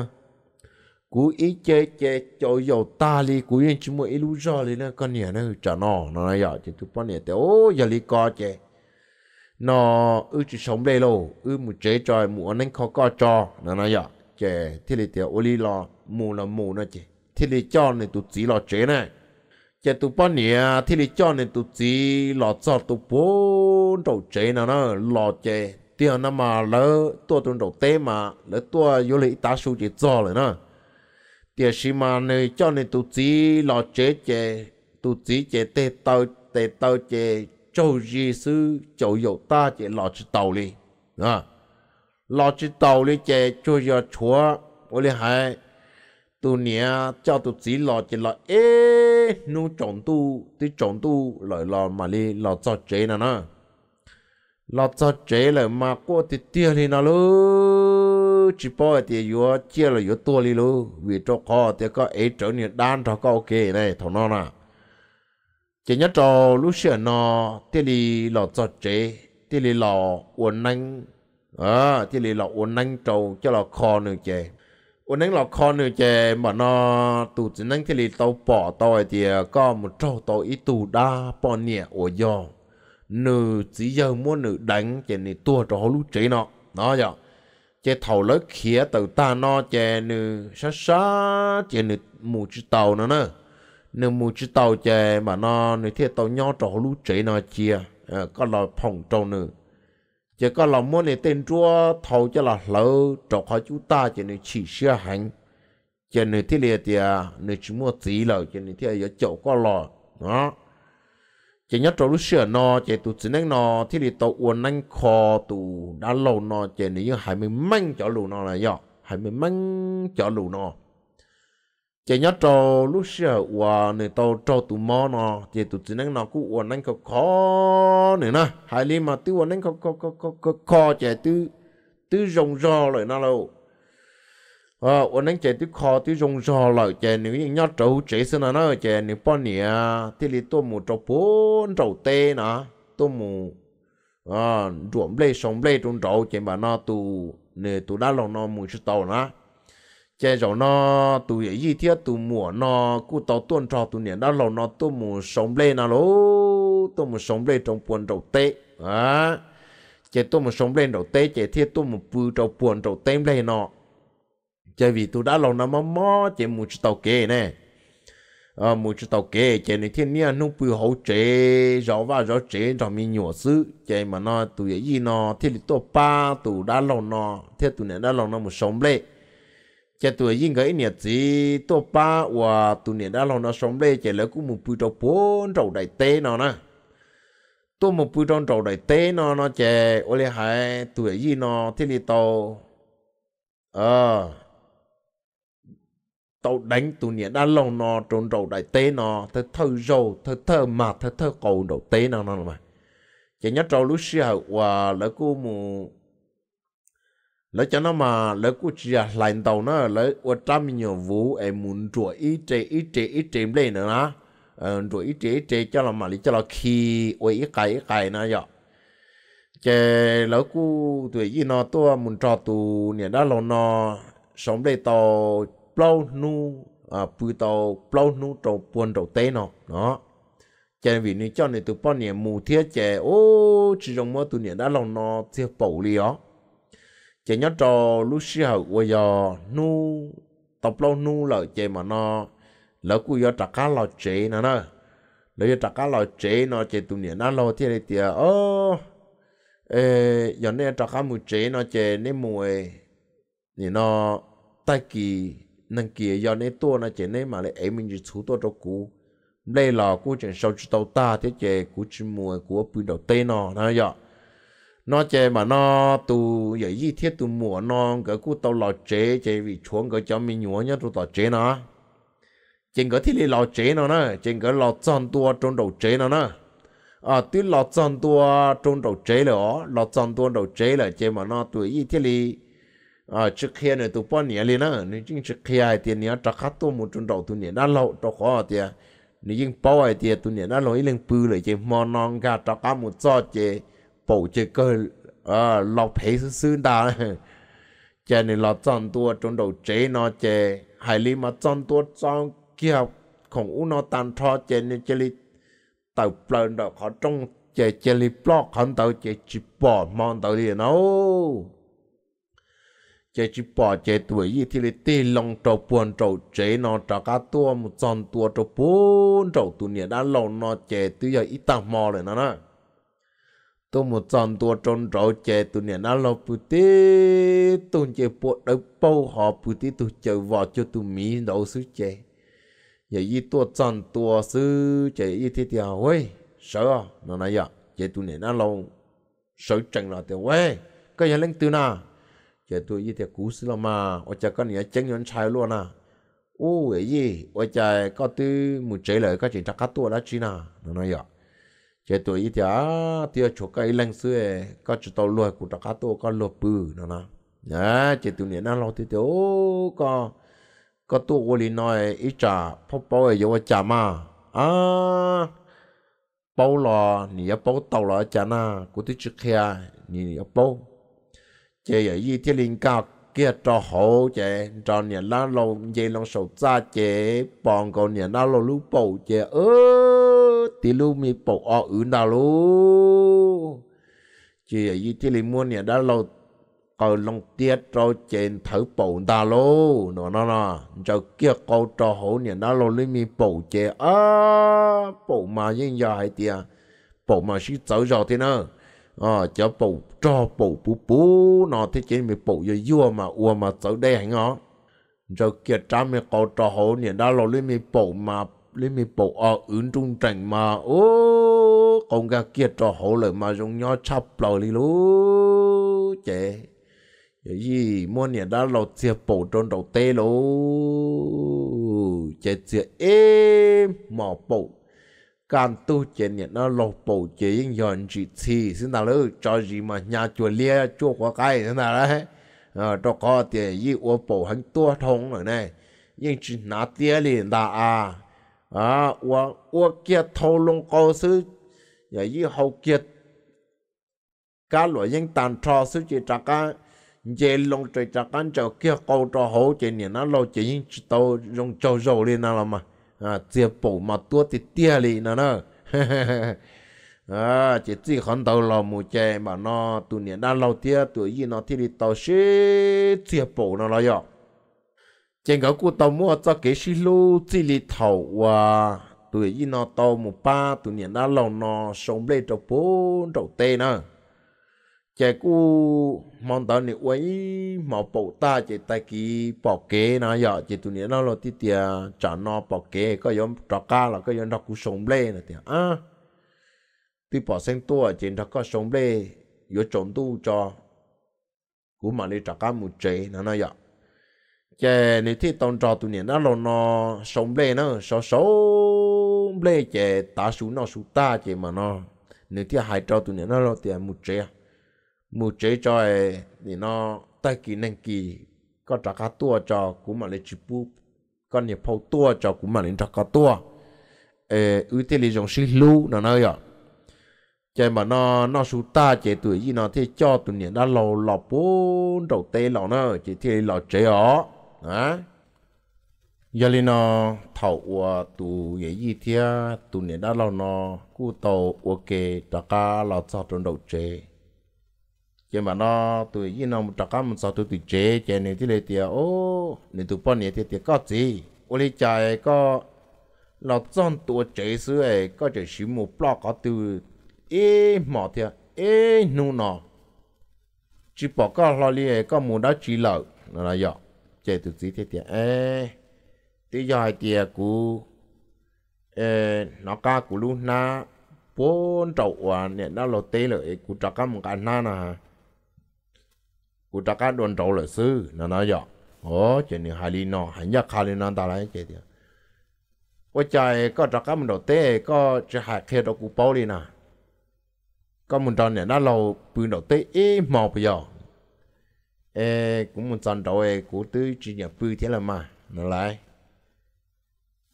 cú ý chế chế cho dầu ta li cú yên chỉ mỗi lú ra đi nè con nhỉ nè chả nọ nó nói vậy chỉ tụ bao nhiêu ô giờ li có chơi nó ư chỉ sống đây lâu ư một chế cho mù anh khó có cho nó nói vậy chơi thế li tiểu ô li lo mù là mù nó chế thế li cho này tụ chỉ lo chế này giờ tụ bao nhiêu thì đi cho nên tụ chỉ lọ cho tụ bốn đầu chế nào nó lọ chế tiền nó mà lỡ tua tụ đầu tế mà lỡ tua vô lý ta số chỉ cho rồi nó tiền xí mà này cho nên tụ chỉ lọ chế chế tụ chỉ chế tê tàu tê tàu chế châu gì sư châu dầu ta chế lọ chế tàu đi à dạ. lọ chế tàu đi chế châu dầu chúa ôi hai tu nia cho tu chỉ lo chỉ lo ê nu chọn tu tí chọn tu lại lo mà li lo cho chế nè nè lo cho chế là mà qua thì tia thì nó lú chỉ bỏ thì yếu chia là yếu tua li lú vì cho co thì có ấy trở nên đan cho co ok này thằng nó nè chỉ nhớ cho lúc xưa nó thì li lo cho chế thì li lo uốn nanh à thì li lo uốn nanh trâu cho lo co nữa chơi วันนั้นเราคอนึงจะบ่นอตูจะนั่งที่ลีเตาป่อตอยเดียก็มันโตโตอีตูดาปอเนี่ยโอยองนึจีเยอม้วนนึดังจะนี่ตัวจะเขารู้ใจเนาะเนาะจ้ะจะเท่าเลิกเขียตัวตาเนาะจะนึช้าช้าจะนึหมูจิตเตาเนาะเนาะนึหมูจิตเตาจะบ่นอนึเที่ยวเตาย่อจะเขารู้ใจเนาะเจียก็เราผ่องเตาเนาะ chỉ có là muốn để tên chúa thâu cho là lỡ trọc họ chúng ta chỉ nên chỉ sửa hành chỉ nên thế liệt thì à, nên chỉ muốn gì lỡ chỉ nên thế giờ chậu có lò đó chỉ nhớ trâu lúc sửa nó chỉ tụ chỉ nên nó thế liệt tàu uốn anh kho tụ đã lâu nó chỉ nên như hai mươi măng cho lù nó là do hai mươi măng cho lù nó chạy nhát trò lúc xưa và này tàu trò tụ mò nó chạy tụ chỉ năng nó cũng và năng có khó này nè hai li mà tư và năng có có có có có khó chạy tư tư rồng rò lại nó lâu à ờ, và năng chỉ tư khó tư rồng rò lại chạy nếu như nhát trâu chạy xin nó chạy nếu bao nhiêu thì li tôi một trâu bốn trâu tê nè tôi một à ờ, ruộng lê sống lê trong trâu chạy mà nó tụ nè tụ đã lòng nó một chút tàu nè chế rồi nó tụ gì thế tụi mua nó cứ tàu tuần trò tụi niệm đó lâu nó tụi mù sống lên nào lố tụi mù sống lên trong buồn đầu tê à chế tụi mù sống lên đầu tê chế thiết tụi mù bự trong buồn đầu tê lên nọ chế vì tụi đã lâu nó mò mò chế mù chú tàu kê nè à mù chú tàu kê chế này thiên nha nó bự hậu chế rõ và rõ chế trong mi nhổ xứ chế mà nó tụ gì nó thiết tụ ba tụi đã lâu nó thiết tụi niệm đã lâu nó mù sống lên chả tuổi gì cái nhiệt gì to ba và tụi nhiệt đã lo nó sống đây chả lấy cũng một bữa trâu bốn trâu đại tê nó nè tôi một bữa trâu trâu đại tê nó nó chả ôi lẽ hai tuổi gì nó thế này tàu ờ tàu đánh tụi nhiệt đã lo nó trốn trâu đại tê nó thơ thơ râu thơ thơ mặt thơ thơ cầu đầu tê nó nó mà chả nhớ trâu lúc xưa và lấy cũng một lỡ cho nó mà lỡ cú chỉ là lạnh tàu nó lỡ ở trăm nhiều vụ em muốn chùa ít chế ít chế ít chế lên nữa na chùa ít chế ít chế cho nó mà lý cho nó khi ôi ít cái ít cái nó vậy chế lỡ cú tuổi gì nó tôi muốn trò tù nè đã lâu nó sống đây tàu plau nu à bùi tàu plau nu trầu buồn trầu tê nó đó chế vì nếu cho nên tụi bọn nè mù thiết chế ô chỉ trong mỗi tụi nè đã lâu nó thiết bầu liền chị nhớ trò lúc xí hở của giờ nu tập lâu nu lỡ chị mà nó lỡ của giờ trả cá lò chị nữa nè lỡ giờ trả cá lò chị nó chị tu niệm nó lò thì này thì ơ ê giờ này trả cá mùi chị nó chị nên mùi thì nó tay kỳ nâng kỳ giờ này tua nó chị nên mà lại em mình chỉ chú tua cho cú đây là cú chuyện sau chú tàu ta thế chị cú chỉ mùi của bùi đầu tê nó nó giờ nó chế mà nó tu giờ gì thiết tu mùa non cái cú tao lò chế chế vì chuông cái cho mình nhúa nhất tu tao chế nó chính cái thiết lò chế nó nè chính cái lò tròn tua trong đầu chế nó nè à tí lò tròn tua trong đầu chế là lò tròn tua đầu chế là chế mà nó tu gì thiết li à ờ, trước kia này tu bao nhiêu li nè nếu chính trước kia thì nhớ trắc khát tu một trong đầu tu nhớ đã lâu trắc khó à thì nếu chính bao ai thì tu nhớ đã lâu ít lên bự rồi chế mò non cả trắc khát một cho chế bổ chế cơ à, lọc phế sư sư đà cho nên là chọn tua trong đầu chế nó chế hải lý mà chọn tua chọn kia không u nó tan thọ chế nên chế lý tàu plần đó họ trong chế chế lý block hắn tàu chế chỉ bỏ mong tàu đi nó chế chỉ bỏ chế tuổi gì thì lý tì lòng trâu buồn trâu, chế nó trả cá tua một chọn tua trâu buồn trâu tu niệm đã lâu nó chế tự giờ ít tăng mò rồi nó nè tôi một dọn tua trôn rõ che tụi nè nó lo bù tí tôi che bộ đỡ bầu họ bù tí tôi chờ vò cho tụi mỹ đầu sứ che giờ y tua dọn tua sứ che y thế thì hào ấy sợ à nó nói giờ dạ, chè tụi nè nó lo sợ chẳng là tiểu quê cái nhà lên từ na chè tôi y thế cú sứ là mà ở chả có nhà chén nhân chai luôn à ô vậy gì ở chả có tư một chế lợi các chuyện chắc cá tua đã chi na nó nói vậy dạ chế tuổi ít giờ tiêu chỗ cái lăng xưa có chỗ tàu lùi của cá tàu có lùi bự nó nè nè chế tuổi này nó lâu thì tiêu có có tàu của lì nói ít trả bao bao ấy vô trả mà à bao lò nhỉ bao tàu lò trả na của tôi trước kia nhỉ bao chế ở gì thiên linh cao kia cho hậu chế cho nhà lá lâu dây lòng sầu ra chế bằng con nhà lá lâu lú bầu chế ơi tí lô mi bộ ọ ứ nào lô chỉ ở dưới tí lì mua nè đã lâu cầu lòng tiết rồi chèn thử bộ ta lô nó nó nó cho kia câu trò hổ nè đã lâu lấy mi bộ chè á bộ mà yên giờ hay tiệt bộ mà sĩ 走 rồi thế nữa à ờ, cho bộ trò bộ bú bú nó thế chèn mi bộ giờ vua mà ua mà 走 đây hả ngó rồi kia cha mi câu trò hổ nè đã lâu lấy mi bộ mà lấy mi bộ ở ứng trung trành mà ô con gà kia trò hổ lợi mà dùng nho chắp lò đi lú chế vậy dạ gì mua nhà đã lột chia bộ trôn đầu tê lú chế chia em mỏ bộ can tu chế nhà nó lột bộ chế yên dọn chỉ chi xin ta lỡ cho gì mà nhà chùa lia chùa quá cái thế nào đấy à cho có tiền gì ô bộ hắn tua thông rồi này nhưng chỉ nát tiền liền đã à à ờ, ua thâu lông cô sư giờ y hậu kiệt cá lúa những tàn trò sư chỉ trả cá dễ lông trời trả cá cho kia câu trò hậu chỉ niệm nó lâu chỉ những dùng trâu rầu lên nào mà à tiệp bổ mà tua thì tia lì nó nữa à chỉ chỉ khẩn đầu lò mù chè mà nó tụ niệm đã lâu tia tụ y nó thì đi tàu xí tiệp bổ nó lo dọc chèn có cô tàu mua cho cái xí lô chỉ lì thầu và tụi y nó tàu một ba tụi nhận đã lòng nó sống lên trâu bố trâu tê nữa chạy cú mong tàu này quấy mà bộ ta chạy tay kí bỏ kế nó giờ chạy tụi nó lo tí tia trả nó bỏ kế có giống trò ca là có giống nó cú sống lên là tia à tuy bỏ sen tua chạy nó có sống lên yếu trộn tu cho cú mà đi trò ca một chế nó nó giờ chè nè thì tông trò tụi nè nó lò nó sống lê nó sống sống lê chè ta sú nó sú ta chè mà nó nè thì hai trò tụi nè nó lò tiền một chế một chế cho ấy thì nó tay kỳ năng kỳ có trả cá tua cho cũng mà lấy chụp bút con nhập phâu tua cho cũng mà lấy trả cá tua ê ưu tiên lý dòng sư lưu nó nói à chè mà nó nó sú ta chè tuổi gì nó thì cho tụi nè nó đã lò lò bốn đầu tê lò nó chỉ thì lò chế ó à giờ lên nó thầu của tụ dễ gì thì tụ này đã lâu nó cú tàu ok đã cá là sao trong đầu chế chứ mà nó tụ dễ nó đã cá mình sao tụ tụ chế chế này thì lấy tiền ô này tụ bao nhiêu thì tiền có gì ô lấy chạy có là trong tụ chế sư ấy có chế sử một block có từ ê mỏ thì ê nu nó chỉ bỏ có lo li ấy có muốn đã chỉ lợi là vậy chạy từ gì thế thì ê tí giỏi tiề nó ca cú luôn na bốn trậu à nè nó lột tê lợi cú trọ cá một cái na nè cú trọ đồn trậu lợi sư nó nói dọ ồ chuyện này hai ly nó hẳn nhất hai ly nó ta lại chạy tiề ôi trời có trọ cá một đầu tê có chỉ hạt khe đầu cú bao đi nè có một tròn nè nó lầu bự đầu tê ít bây giờ ê cũng một chọn đầu ê cũng tư chỉ nhập bự thế là mà nó lại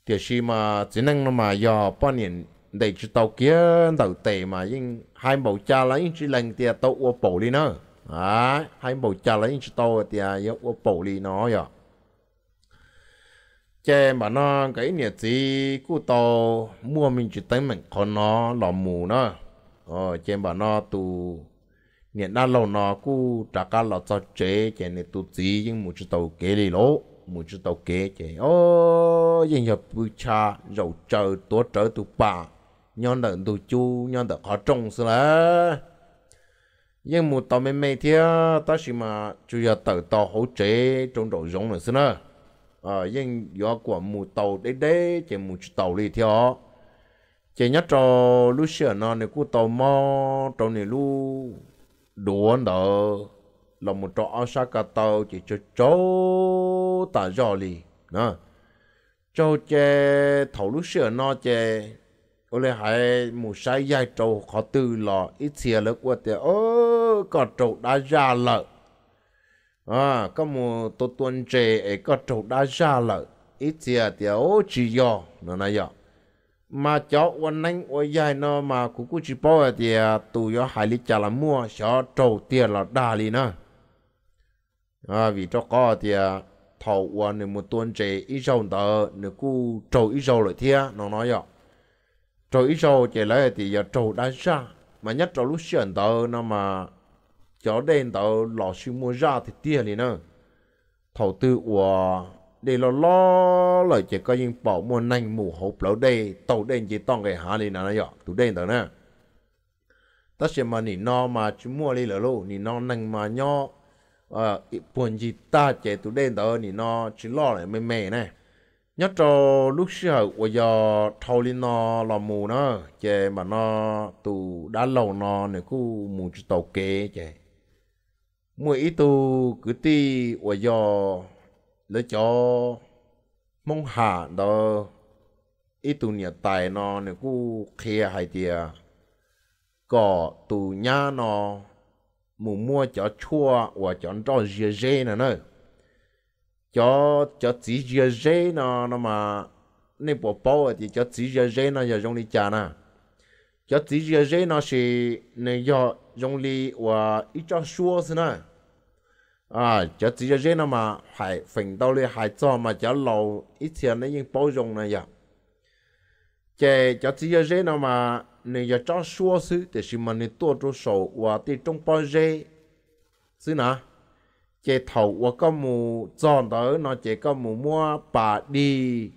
thì khi mà chỉ năng nó mà do ba nhiêu để chỉ tàu kia đầu tệ mà nhưng hai bộ cha nhưng chỉ lần thì tàu ô bộ đi nữa à hai bộ cha nhưng chỉ tàu thì yếu ô bộ đi nó rồi Chế mà nó cái nhiệt gì cú tàu mua mình chỉ tới mình còn nó lò mù nó ờ chế mà nó tù 年那老那古大家老早这这呢都只因木知道给你咯，木知道给这哦，人家不差肉粥多粥都罢，娘的都就娘的好重视了。nhưng một tàu mấy mấy thì ta chỉ mà chủ ờ, yếu tàu tàu hỗ trợ trong đầu giống là xin À, ờ nhưng do của một tàu đấy đấy chỉ một tàu đi theo chỉ nhất cho lúc xưa nó này cũng tàu mò trong này lúc đùa đó là một trò ăn sát cả tàu chỉ cho cháu ta giò lì nè cháu chè thầu lúc sửa nó chè có lẽ hai một sai dài trâu khó tư lò ít xìa lỡ qua tiền ô có trâu đã ra lợ à có một tổ tuần trẻ có trâu đã ra lợ ít xìa tiền ô chỉ do nó này vậy mà cháu quân anh ôi dài nó mà cũng cũng chỉ bảo thì tụi nó hai lý chả là mua cho trầu tiền là đa lý nữa à vì cho có thì à, thầu quân này một tuần chế ít dầu đó nó cũng trầu ít dầu lại thia nó nói vậy trầu ít dầu chỉ lấy thì giờ trầu đã ra mà nhất trầu lúc chuyển đó nó mà cháu đen đó lọ sư mua ra thì tiền lý nữa thầu tư của để lo lo lời chỉ có những bảo mua nành mù hộp lẩu đây tàu đen chỉ tông cái hà lên nào nó tụ đen đó nè tất nhiên mà nỉ no mà chú mua đi lỡ lô nỉ no nành mà nho à buồn gì ta chạy tụ đen đó nỉ no chỉ lo lại mê mê nè nhớ cho lúc xưa bây giờ thâu lên nó là mù nó chạy mà nó tụ đã lâu nó này cứ mù chú tàu kế chạy mua ít tụ cứ ti bây giờ lỡ cho mong hạ đó ít tụ nhà tài nó này cú kia hai tiề có tụ nhà nó mù mua cho chua và cho cho dê dê nữa nè cho cho chỉ dê dê nó nó mà nên bỏ bao thì cho chỉ dê dê nó giờ dùng đi chả nè cho chỉ dê dê nó sẽ nên giờ dùng đi và ít cho xua thế nào à chả chỉ cho riêng mà hải phình đâu đi hải cho mà chả lâu ít tiền đấy nhưng bao dùng này vậy chả chả chỉ cho riêng mà nên giờ cho xua xứ để xí mà nên tua cho sổ và thì trong bao rê xứ nà chả thầu và có mù tròn đó nó chả có mù mua bà đi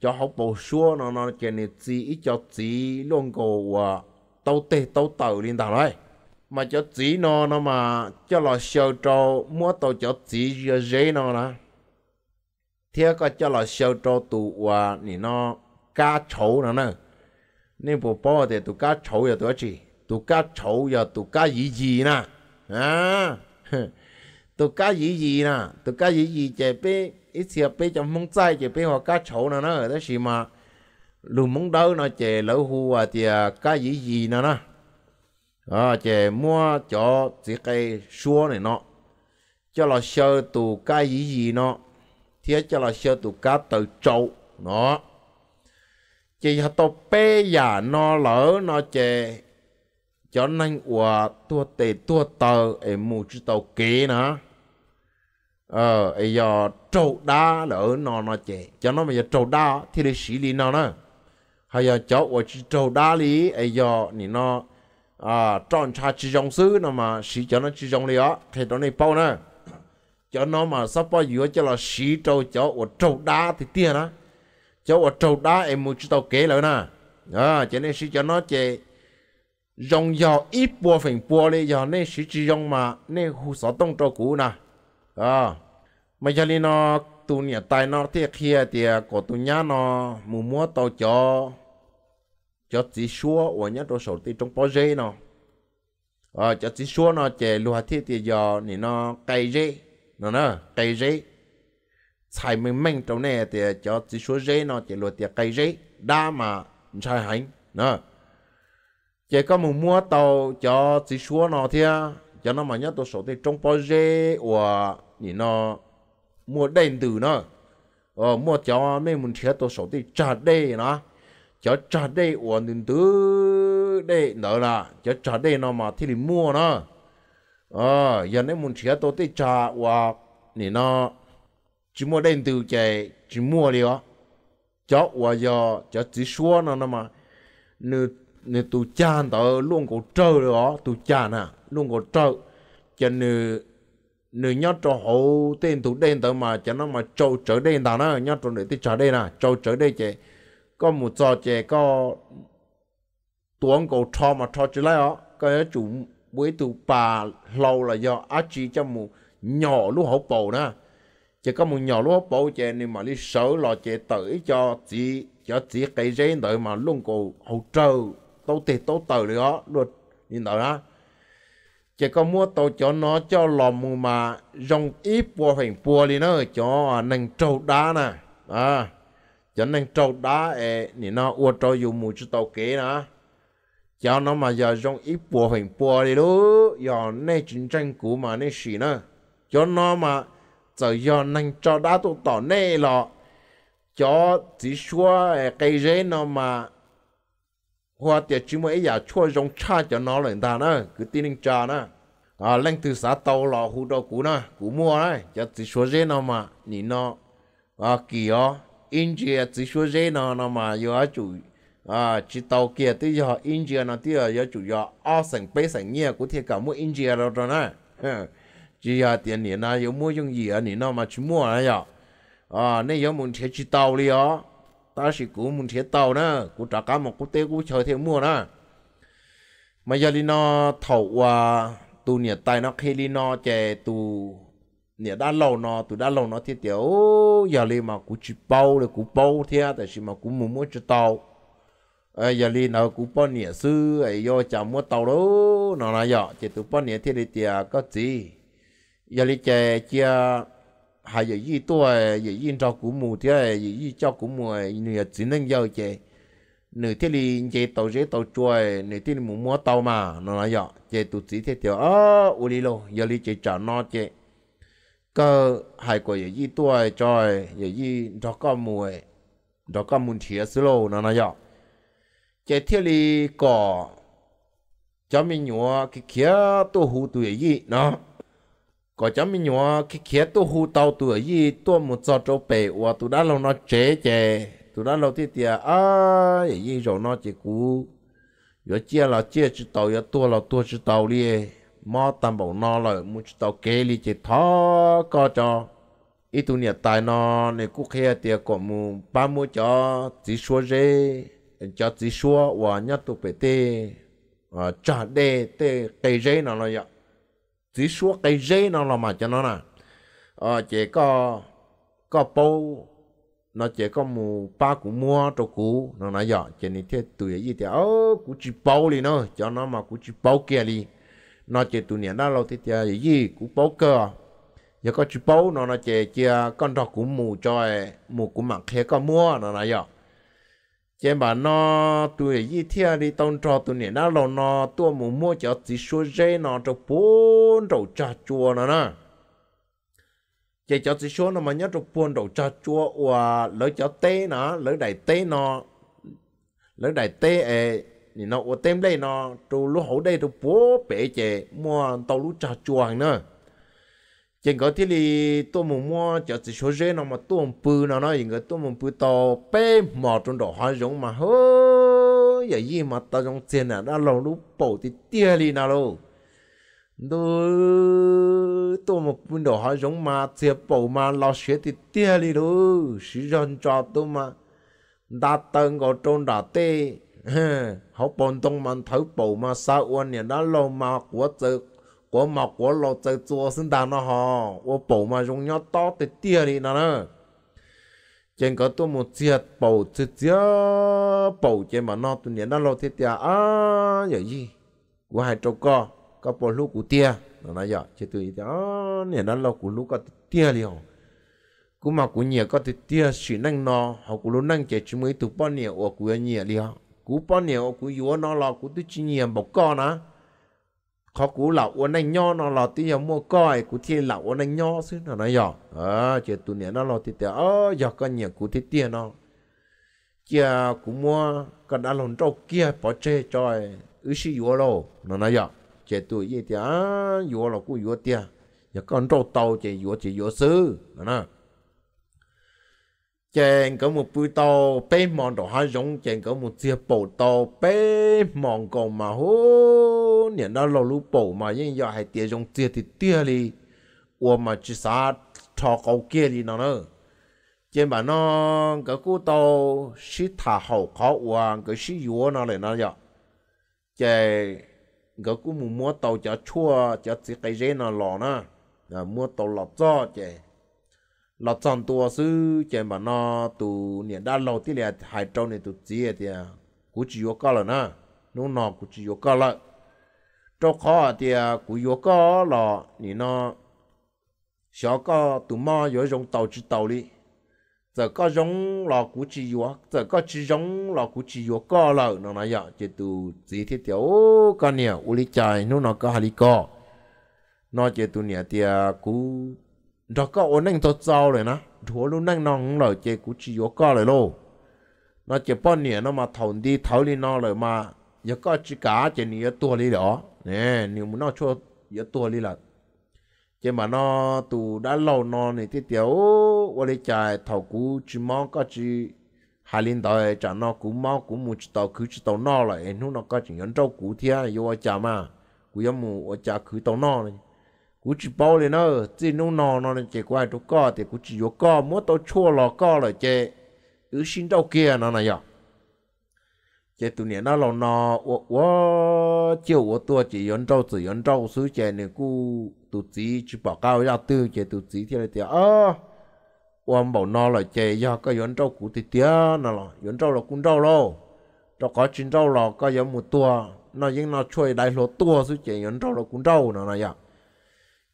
cho học bổ xua nó nó chả nên chỉ ít cho chỉ luôn cổ và tàu tê tàu tàu liên tàu đấy mà cho chỉ nó nó mà cho là sầu trâu mua tàu cho chỉ giờ dễ nó nè thế có cho là sầu trâu tụ hòa, thì nó cá chấu nó nè nên bố bao thì tụ cá chấu rồi tụi chị tụ cá chấu rồi tụ cá gì gì nè à tụ cá gì gì nè tụ cá gì gì chạy bé ít xìa bé trong mông trai chạy bé hoặc cá chấu nó nè đó là gì mà lùm mông đâu nó chạy lỡ hù à thì à, cá gì gì nè nè à, chè mua cho chỉ cây xua này nọ cho là sơ tù cái gì gì nọ thế cho là sơ tù cá từ trậu nó chỉ hạt tàu bê già nó lỡ nó chè cho nên quả tua tề tua tờ em mù chữ tàu kế nữa ờ ấy giờ trâu đá lỡ nó nó chè cho nó bây giờ trâu đá thì để xử lý nó nữa hay giờ cháu của chữ trâu đá lý ấy giờ thì nó à tròn cha chỉ dòng sư nó mà sĩ cho nó chỉ dòng đi á thì đó này bao nè cho nó mà sắp bao nhiêu cho là sĩ trâu cho ở trâu đá thì tiền á cho ở trâu đá em muốn chúng tao kể lại nè à cho nên sĩ cho nó chỉ, dùng vào ít bùa phình bùa đi giờ nên sĩ chỉ dòng mà nên hú sọ tông trâu cũ nè à mà cho nên nó tu nhà tài nó thiệt kia à, thì à, có tu nhá nó mua mua tàu cho cho chỉ xua và nhất đồ sổ ti trong bó dây nó ờ cho chỉ xua nó chè lùa thiết thì giờ thì nó cây dây nó nó cây dây xài mình mình trong này thì cho chỉ xua dây nó chè lúa thì cây dây đa mà sai hành nó chè có một mua tàu cho chỉ xua nó thì cho nó mà nhất đồ sổ ti trong bó dây và thì nó mua đền từ nó ờ mua cho mấy mình thiết đồ sổ ti trả đây nó cho trả đây uống đến thứ đây đó là cho trả đây nó mà thì mua nó à ờ, giờ này muốn chia tôi tới trả và nè nó chỉ mua đến từ chạy chỉ mua đi ó cho và giờ cho chỉ xóa nó nó mà nửa nửa tụ chan tớ luôn có trơ đó ó tụ chan à luôn có trơ cho nửa nửa nhớ cho hậu tên tụ đen tới mà cho nó mà trâu trở đen ta nó nhớ cho nửa tới trả đây nè trâu trở đen chạy có một trò trẻ có tuấn cổ cho mà cho chứ lại ó cái chủ với tụ bà lâu là do á chi cho một nhỏ lúc hậu bầu nè chỉ có một nhỏ lúc hậu bầu trẻ nên mà đi sợ là trẻ tới cho chỉ cho chỉ cái giấy đợi mà luôn cổ hậu trâu tâu tê tâu tờ rồi đó luôn nhìn đợi đó chỉ có mua tàu cho nó cho lò mà dòng ít bùa hình bùa đi nữa cho nành trâu đá nè à cho nên trâu đá ê nị nó ua trâu dù mù chứ tàu kế nà cho nó mà giờ dùng ít bùa hình bùa đi lú giờ nè chiến tranh cũ mà nè xì nè cho nó mà giờ giờ nành cho đá tụ tỏ nè lọ cho chỉ xua cây rễ nó mà hoa tiệt chứ mấy giờ chua rong cha cho nó lên ta nè cứ tin anh cha nè à lên từ xã tàu lò hú đâu cũ nè cũ mua nè cho chỉ xua rễ nó mà nị nó à kỳ ó India chỉ số dễ nó nó mà do chủ à chỉ tàu kia tí do India nó tí do chủ do ở sảnh bế sảnh nghe của thiệt cả mua India rồi đó nè chỉ là tiền này nó có mua dùng gì ở này nó mà chỉ mua là gì à nên có muốn thiệt chỉ tàu đi à, ta chỉ cũng muốn thiệt tàu nè, cũng trả cả một quốc tế cũng chơi thiệt mua nè, mà giờ đi à, nó thầu qua tu nhiệt tay nó khi đi nó chạy tu nè đã lâu nó tụi đã lâu nó thiết tiểu giờ li mà cũng chỉ bao rồi cũng bao thế tại vì mà cũng mù muốn cho tàu giờ li nó cũng bao nè sư ấy do chẳng mua tàu đó nó là giờ chỉ tụi bao nè thiết đi tiệt có gì giờ li chè chia hai giờ gì tôi giờ gì cho cũng mù thế giờ gì cho cũng mù nửa chỉ nên giờ chè nửa thiết li chè tàu chè tàu chuối nửa thiết li muốn mua tàu mà nó là giờ chè tụi chỉ thế tiểu u uli lo giờ li chè trả nó chè so hai cô ye yi tuổi trời ye yi đó có mùi đó có muốn chia sẻ lâu nó nói vậy chế thiết lý có cho mình nhớ cái kia tôi hú tuổi gì nó có cho mình nhớ cái kia tôi hú tàu tuổi gì tôi một giờ trâu bể và tôi đã lâu nó chế chế tôi đã lâu thiết tiệt à gì rồi nó chỉ cú rồi chia là chia chỉ tàu giờ tôi là tôi chỉ tàu liền mò tầm bảo nó là muốn tao kê li chỉ thó co cho ít tu nhật tài nó này cũng khía tiệt của mù ba mu cho chỉ xua dê cho chỉ xua và nhất tu bể tê à ờ, trả đê tê cây dê nó là vậy chỉ xua cây dê nó là mà cho nó nè à ờ, chỉ có có bầu nó chỉ có mù ba cú mua cho cú nó nói vậy chỉ nên thế tuổi gì thì ô cú chỉ bầu đi nó cho nó mà cú chỉ bầu kia đi nó chỉ tụi nhà đó lâu thì chả gì cũng bố cơ giờ có chú bố nó nó chơi chơi con đó cũng mù chơi mù cũng mặc khé con mua nó nói giờ chỉ mà nó tụi gì thia đi tông trò tụi nhà đó lâu nó tụi mù mua cho chỉ số dây nó cho bốn đầu trà chua nó nè chơi cho chỉ số nó mà nhớ cho bốn đầu trà chua và lấy cho tê nó lấy đại tê nó lấy đại tê ấy thì nó ở tem đây nó trụ lúa hậu đây trụ bố bể chè mua tàu lúa trà chuồng nữa chừng có thế thì tôi muốn mua chợ chỉ số rẻ nó mà tôi muốn bự nó nói những cái bự tàu bé mỏ trong đó hai giống mà hơ giờ gì mà tao trong tiền à đã lâu lúa bổ thì tia đi nào luôn đôi tôi một bún đỏ giống mà thiệp bầu mà lo xế thì tia đi đôi sử dụng cho tôi mà đã từng có trôn đỏ tê hậu bồn tông man thấu bầu mà sao uan nè đó lo mà của tự của mọc của lo tự chùa xin đàn nó họ của bầu mà dùng nhau to tới tia đi nè, nữa trên có tôi một chiếc bầu chiếc chiếc bầu trên mà nó tôi nhớ đó lo thế tia à giờ gì của hai trâu co có bầu lúc của tia nó nói giờ chứ tôi thì à nhớ đó lo của lúc có đi liền cũng mà của nhiều có tia xỉ năng nó họ của lúc năng chạy chúng mới tụ bao nhiêu của nhiều liền cú bao nhiêu cú yếu nó lo cú tu chi nhiều bọc co nó khó cú lão uốn anh nho nó lo tí giờ mua coi cú thiên lão uốn anh nho xứ nó nói giỏ ờ chị tu niệm nó lo tí tẹo ờ giờ con nhiều cú thiết tiền nó kia cú mua con đã lồng trâu kia bỏ chơi chơi ư sĩ yếu lô nó nói giỏ chị tu gì thì à yếu lò cú yếu tiền giờ con trâu tàu chị yếu chị yếu xứ nó nói chèn có một bụi to bé mòn đỏ hai giống chèn có một chia bổ to bé mòn còn mà hô nhận đó lò lũ bổ mà nhưng giờ hai tia giống tia thì tia đi ua mà chỉ xa thò câu kia đi nó nữa chèn bà nó cái cú to xí thả hậu khó ua cái xí yếu nó lại nó giờ chèn cái cú mua tàu cho chua cho chỉ cái gì nó lò nó mua tàu lọt cho chèn lọ chọn tua sư chạy mà nó tụ niệm đã lâu tí là hải trâu này tụ gì thì à, cũng chỉ vô cao là nè à à, nó nó cũng chỉ vô cao là cho khó thì cũng vô cao là 你 nó 小个都嘛有用导致道理，这个用老估计有，这个只用老估计有个了，那那样就都直接掉个呢，屋里家弄那个哈里个，那就都呢的估。đó có ổn anh tốt giàu rồi nè thua luôn anh nong không lời chơi của chị yếu có rồi luôn, nó chỉ bao nhiêu nó mà thầu đi thầu đi nó rồi mà giờ có chỉ cả chỉ nhiều tua đi đó nè nhiều muốn nó cho nhiều tua đi là chỉ mà nó tù đã lâu nó này thì tiểu ở đây chạy thầu cú chỉ mong có chỉ hai linh đời trả nó cú mau cú muốn chỉ tàu cứ chỉ tàu nó lại lúc nó có chỉ nhận trâu cú thia vô chả mà cú giống mù ở chả cứ tàu nó này cú chỉ bao lên nó chỉ nung nò nó lên chạy quay chỗ co thì cú chỉ vô co mỗi tao chua lò co là chạy ứ xin đâu kia nó này nhở chạy tụi nè nó lò nò wo wo chiều wo tua chỉ yến đâu chỉ yến đâu xứ chạy nè cú tụi chỉ chỉ bỏ cao ra tư chạy tụi chỉ thì là thì ơ ôm bảo nó là chạy do cái yến đâu cú thì tía nó là yến đâu là cũng đâu lo cho có chín đâu lò có yến một tua nó yến nó chơi đại lô tua xứ chạy yến đâu là cũng đâu nó này nhở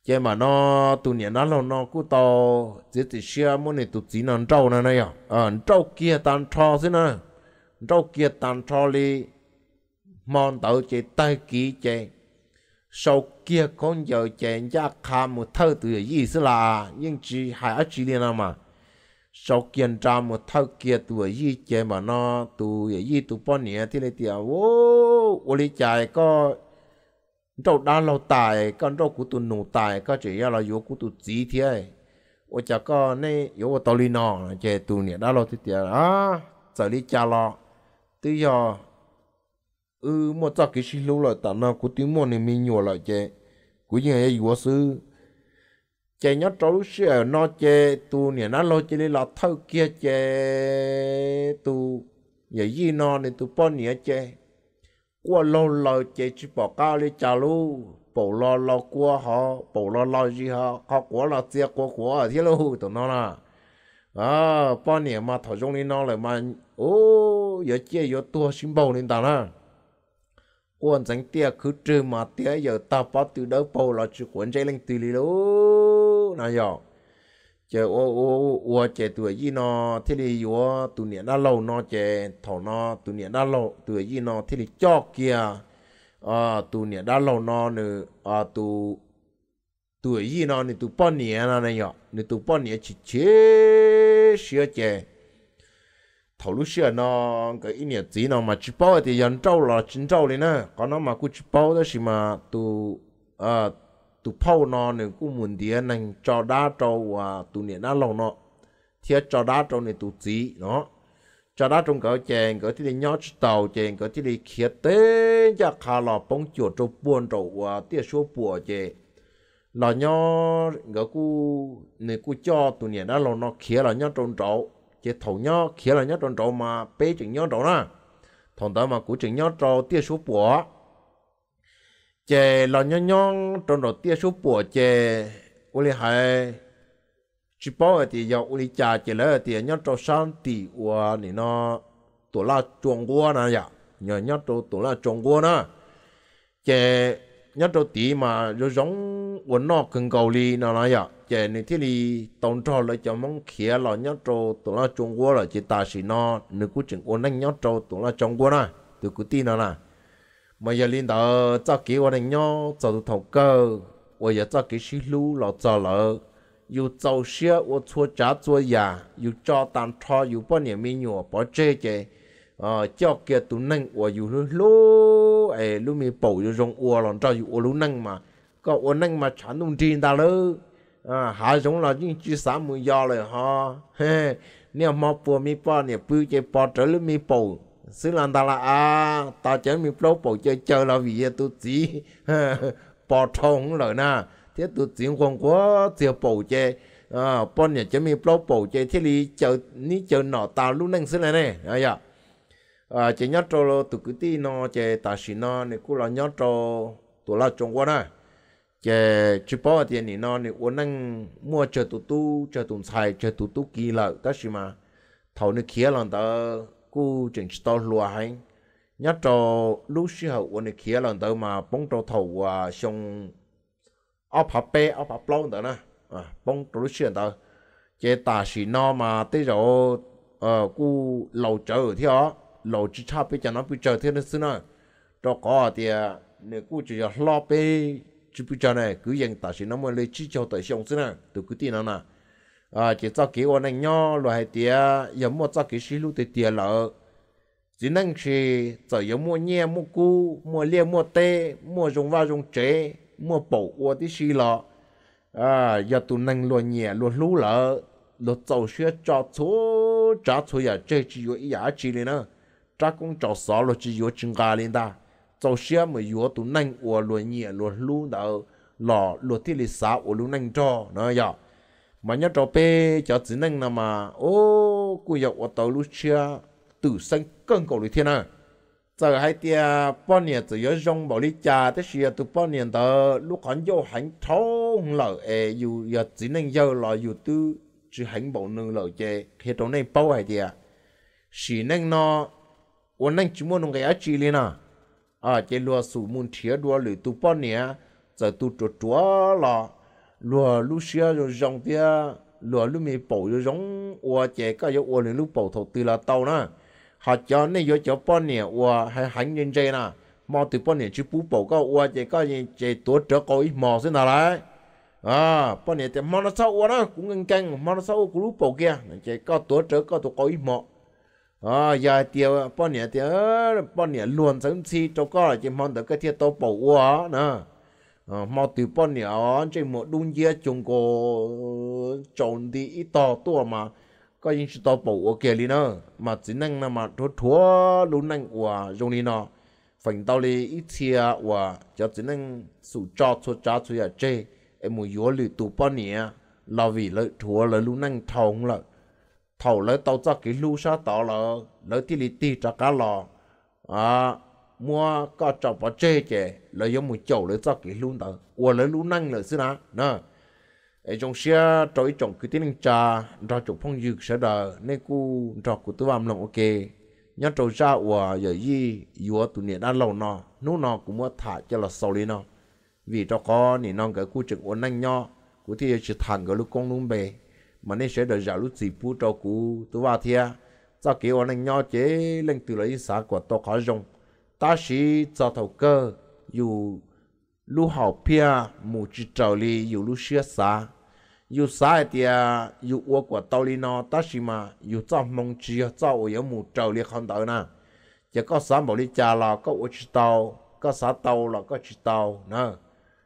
chứ mà nó tụ nhện nó lâu nó cứ to chỉ chỉ xia mỗi này tụ chỉ nó trâu này này à trâu kia tan trò thế nè trâu kia tan trò đi mòn tàu chạy tay kỹ chạy sau kia con giờ chạy ra khám một thơ từ gì xí là nhưng chỉ hai ở chỉ liền mà sau kia ra một thơ kia tuổi gì chạy mà nó tuổi gì tuổi bao nhiêu thì này tiếc ô ô lì chạy có đâu đã lâu tài con đâu của tụi nụ tài có chỉ là yếu của tụi gì thế ôi ô chả có nên yếu của tôi nọ chè tụi nè đã lâu thì tiền à giờ đi cha lo tự do ừ một chắc cái xí lâu rồi, tao nó của tiếng môn này mình nhổ rồi chè của những ai yếu sư chè nhớ trâu lúc xưa nó chè tụi nè nó lo chè đi là thâu kia chè tụi vậy gì nó nên tụi bọn nè chè qua lâu lâu chế chỉ bỏ cao đi chả lu bỏ lo lo qua họ bỏ lo lo gì họ họ quá là tiếc quá quá thế lu tụi nó là à bao năm mà thọ trong đi nó lại mà ô giờ chế giờ tua xin bầu lên ta na quan tránh tia cứ trừ mà tia giờ ta bắt từ đâu bầu là chỉ quan chạy lên từ lì lu nào giờ chờ ô ô ô chờ tuổi gì nó thế thì ô tuổi niệm đã lâu nó chờ thổ nó tuổi niệm đã lâu tuổi gì nó thế thì cho kia à ờ, tụ niệm đã lâu nó nữa à ờ, tụ tuổi gì nó nữa tụ bao niệm nó này nhở thì tụ bao niệm chỉ chế sửa chờ thổ lúc sửa nó cái ý niệm gì nó mà chỉ bao thì dân trâu là chính trâu đấy nè còn nó mà cứ chỉ bao đó thì mà tụ à ờ, tu phao nó nên cũng muốn đi nên cho đa cho và tu niệm đã lòng nó thiết cho đa cho nên tu chỉ nó cho đa trong cỡ chèn cỡ thì nhỏ tàu chèn cỡ thì khía tế cho khá lò bông chuột cho buồn cho và tia số bùa chè lò nhỏ ngỡ cu nên cu cho tu niệm đã lòng nó khía là nhỏ trong trậu chế thầu nhỏ khía là nhỏ trong trậu mà bê chừng nhỏ trậu na thằng đó mà cũng chừng nhỏ trậu tia số bùa chè lò nhon nhon trong đầu tiên số bùa chè u li hay chỉ bảo ở thì giờ u li cha chè lỡ thì nhon trong sáng thì u này nó tổ la trung quốc nè ya nhon nhon trong tổ la trung quốc nè chè nhon trong tí mà rồi giống quần nó cứng cầu li nè nè ya chè này thì li tổng trò lại cho mong khía lò nhon trong tổ la trung quốc là chỉ ta xí nó nếu cứ chừng u nè nhon trong tổ la trung quốc nè từ cứ tin nó nè มายาลินเดอจากกีวันเงาจากทุกก็ว่าจากกีสิลูเราจะเลยอยู่จาเสียว่าชัวจ้าจัวยาอยู่จากตันทออยู่ปัญญามีหนัวปอเจเจเออจากเกตุนึงว่าอยู่ลูเอลูมีปู่อยู่ตรงอวหลังจากอยู่อวลูนึงมาก็อวนึงมาฉันต้องจีนตาเลยอ่าหาสงเราจีนจีสามมือยาเลยฮะเฮ้เนี่ยมาปัวมีป้อเนี่ยปื้อเจปอเจลูมีปู่ xứ lan ta là à ta chén mi plô bộ chơi chơi là vì tu chỉ bỏ thông rồi na thế tu chỉ con quá chơi bộ chơi à bọn nhà chén mi plô bộ chơi thế thì chơi ní chơi nọ ta luôn năng xứ này này à dạ à chỉ nhớ cho lo tụ cứ ti nó chơi ta xin nó này cũng là nhớ cho tụ là trung quốc này chế chỉ bỏ tiền này nó thì uống năng mua chơi tụ tu chơi tụ xài chơi tụ tu kỳ lợi ta xí mà thầu nó kia lần tao cú chỉnh to lúa hay nhớ cho lúc sau hậu quân kia lần tới mà bóng cho thầu à xong ấp hấp bê ấp hấp lâu đó nè à bóng cho lúc xí đó, tới chế tà xì no mà tới rồi ờ cú lầu chờ thì ó lầu chỉ cha bây giờ nó bây giờ thế nó xí nè à à, cho có thì nếu cú chỉ là lo bê chỉ bây giờ này cứ dành tà xì nó mà lấy chỉ cho tới xong xí nè từ cứ tin nó nè à chỉ cho kỹ quan anh nhau loại tiệt giống một cho kỹ sĩ lưu tiệt tiệt lợ chỉ năng chỉ cho giống một nhẹ một cu một liêm một tê một dùng vào dùng chế một bổ qua tí sĩ lợ à giờ tụ năng lo nhẹ lo lú lợ lo cháu xe cho chú, trả chú giờ chơi chỉ yếu giả chỉ lên nữa trả cũng cho sáu lo chỉ yếu chừng gà lên ta cháu xe mà yếu tụ năng qua luôn nhẹ lo lú đỡ lo lo thiết lý sao luôn năng cho nó giờ mà nhớ trò bé cho chỉ năng là mà ô cô dọc ở tàu lúc chưa tự sinh cân cầu lưỡi thiên à giờ hai tia bao nhiêu tự nhớ rong bảo lý cha thế xia à, tụ bao nhiêu đó lúc hắn vô hắn thâu lợ ê yêu, giờ chỉ năng yêu là yêu tư chỉ hắn bảo nương lợ chê thì chỗ này bao hai tia xì năng nó ôn năng chỉ muốn cái ác chi liền à à chỉ lo sủ muốn thiệt đua lưỡi tụ bao nhiêu giờ tụ trộn trộn là lùa lú xia rồi rong tia lùa lú mi bầu rồi rong ua chè cái rồi ua lên lú bầu thầu từ là tàu na họ cho nên rồi cho bọn nè ua hay hành nhân chơi na mà từ bọn nè chú bú bầu cái ua chè cái gì chè tổ trở coi ít mò thế nào đấy à bọn nè thì mà nó sao ua đó cũng ngang căng mà nó sao cũng lú bầu kia chè cái tổ trở cái tổ có ít mò à giờ thì bọn nè thì bọn nè luôn sớm chi cho có là chỉ mong được cái thiết tổ bầu ua nữa. Ờ, mà từ bao nhiêu ờ, chỉ một đun dưa chúng cô ờ, trộn đi ít to to à mà có những sự to bổ ok đi nữa mà chỉ năng là mà thua thua luôn năng của dùng đi nó phần tao đi ít chia và cho chỉ năng sự cho cho cho cho ya chê em muốn yếu lử tụ bao nhiêu là vì lợi thua lợi luôn năng thòng lợi thầu lợi tao cho cái lũ sa tao lợi lợi thì lì tì cho cá lò à mua có cho bỏ chê chè lấy giống một chậu lấy tóc cái luôn đó uổng lấy luôn năng là xưa nà, nè ấy trong xe trói trong cái tiếng trà ra chụp phong dược sẽ đờ nên cô trò của tôi làm lòng ok nhớ trâu ra uổng giờ gì uổng tụi nè đang lâu nọ nú nọ cũng mua thả cho là sau lên nọ vì cho có nè non cái cu chừng uổng năng nho của thì chỉ thằng cái lúc con luôn bề mà nên sẽ đợi giả lúc gì phu cho cô tôi vào thia cho kiểu uổng năng nho chế lên từ lấy sáng của tôi khó dùng ta sĩ cho thầu cơ dù lu hậu pia mù chỉ trầu li dù lu xia xa dù xa thì dù uo của tàu li nó ta sĩ mà dù cho mong chi cho uo yếu mù trầu li không đâu nè chỉ có xã bảo li cha là có uo chỉ tàu có xã tàu là có chỉ tàu nè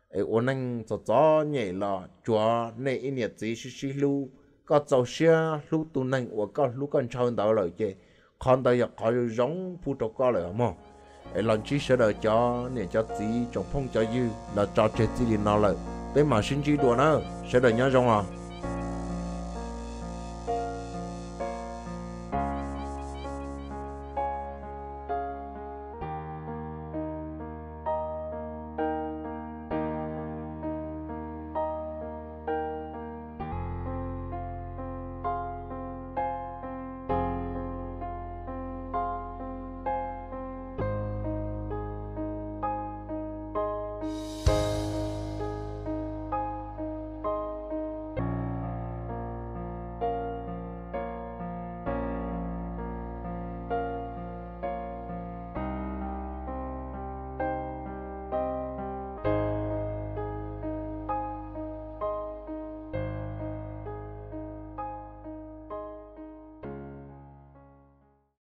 ấy uo năng cho cho nhảy là chúa này ít nhiệt gì xí xí lu có tàu xia lu tu năng uo có lu con trâu đỡ lời chứ không đỡ giờ có giống phụ trò có rồi mà lòng chỉ sợ được cho nè cho tí trong phong cho dư là cho chết tí đi nó lại, bên mà xin chỉ đùa nữa sợ được nhớ rong à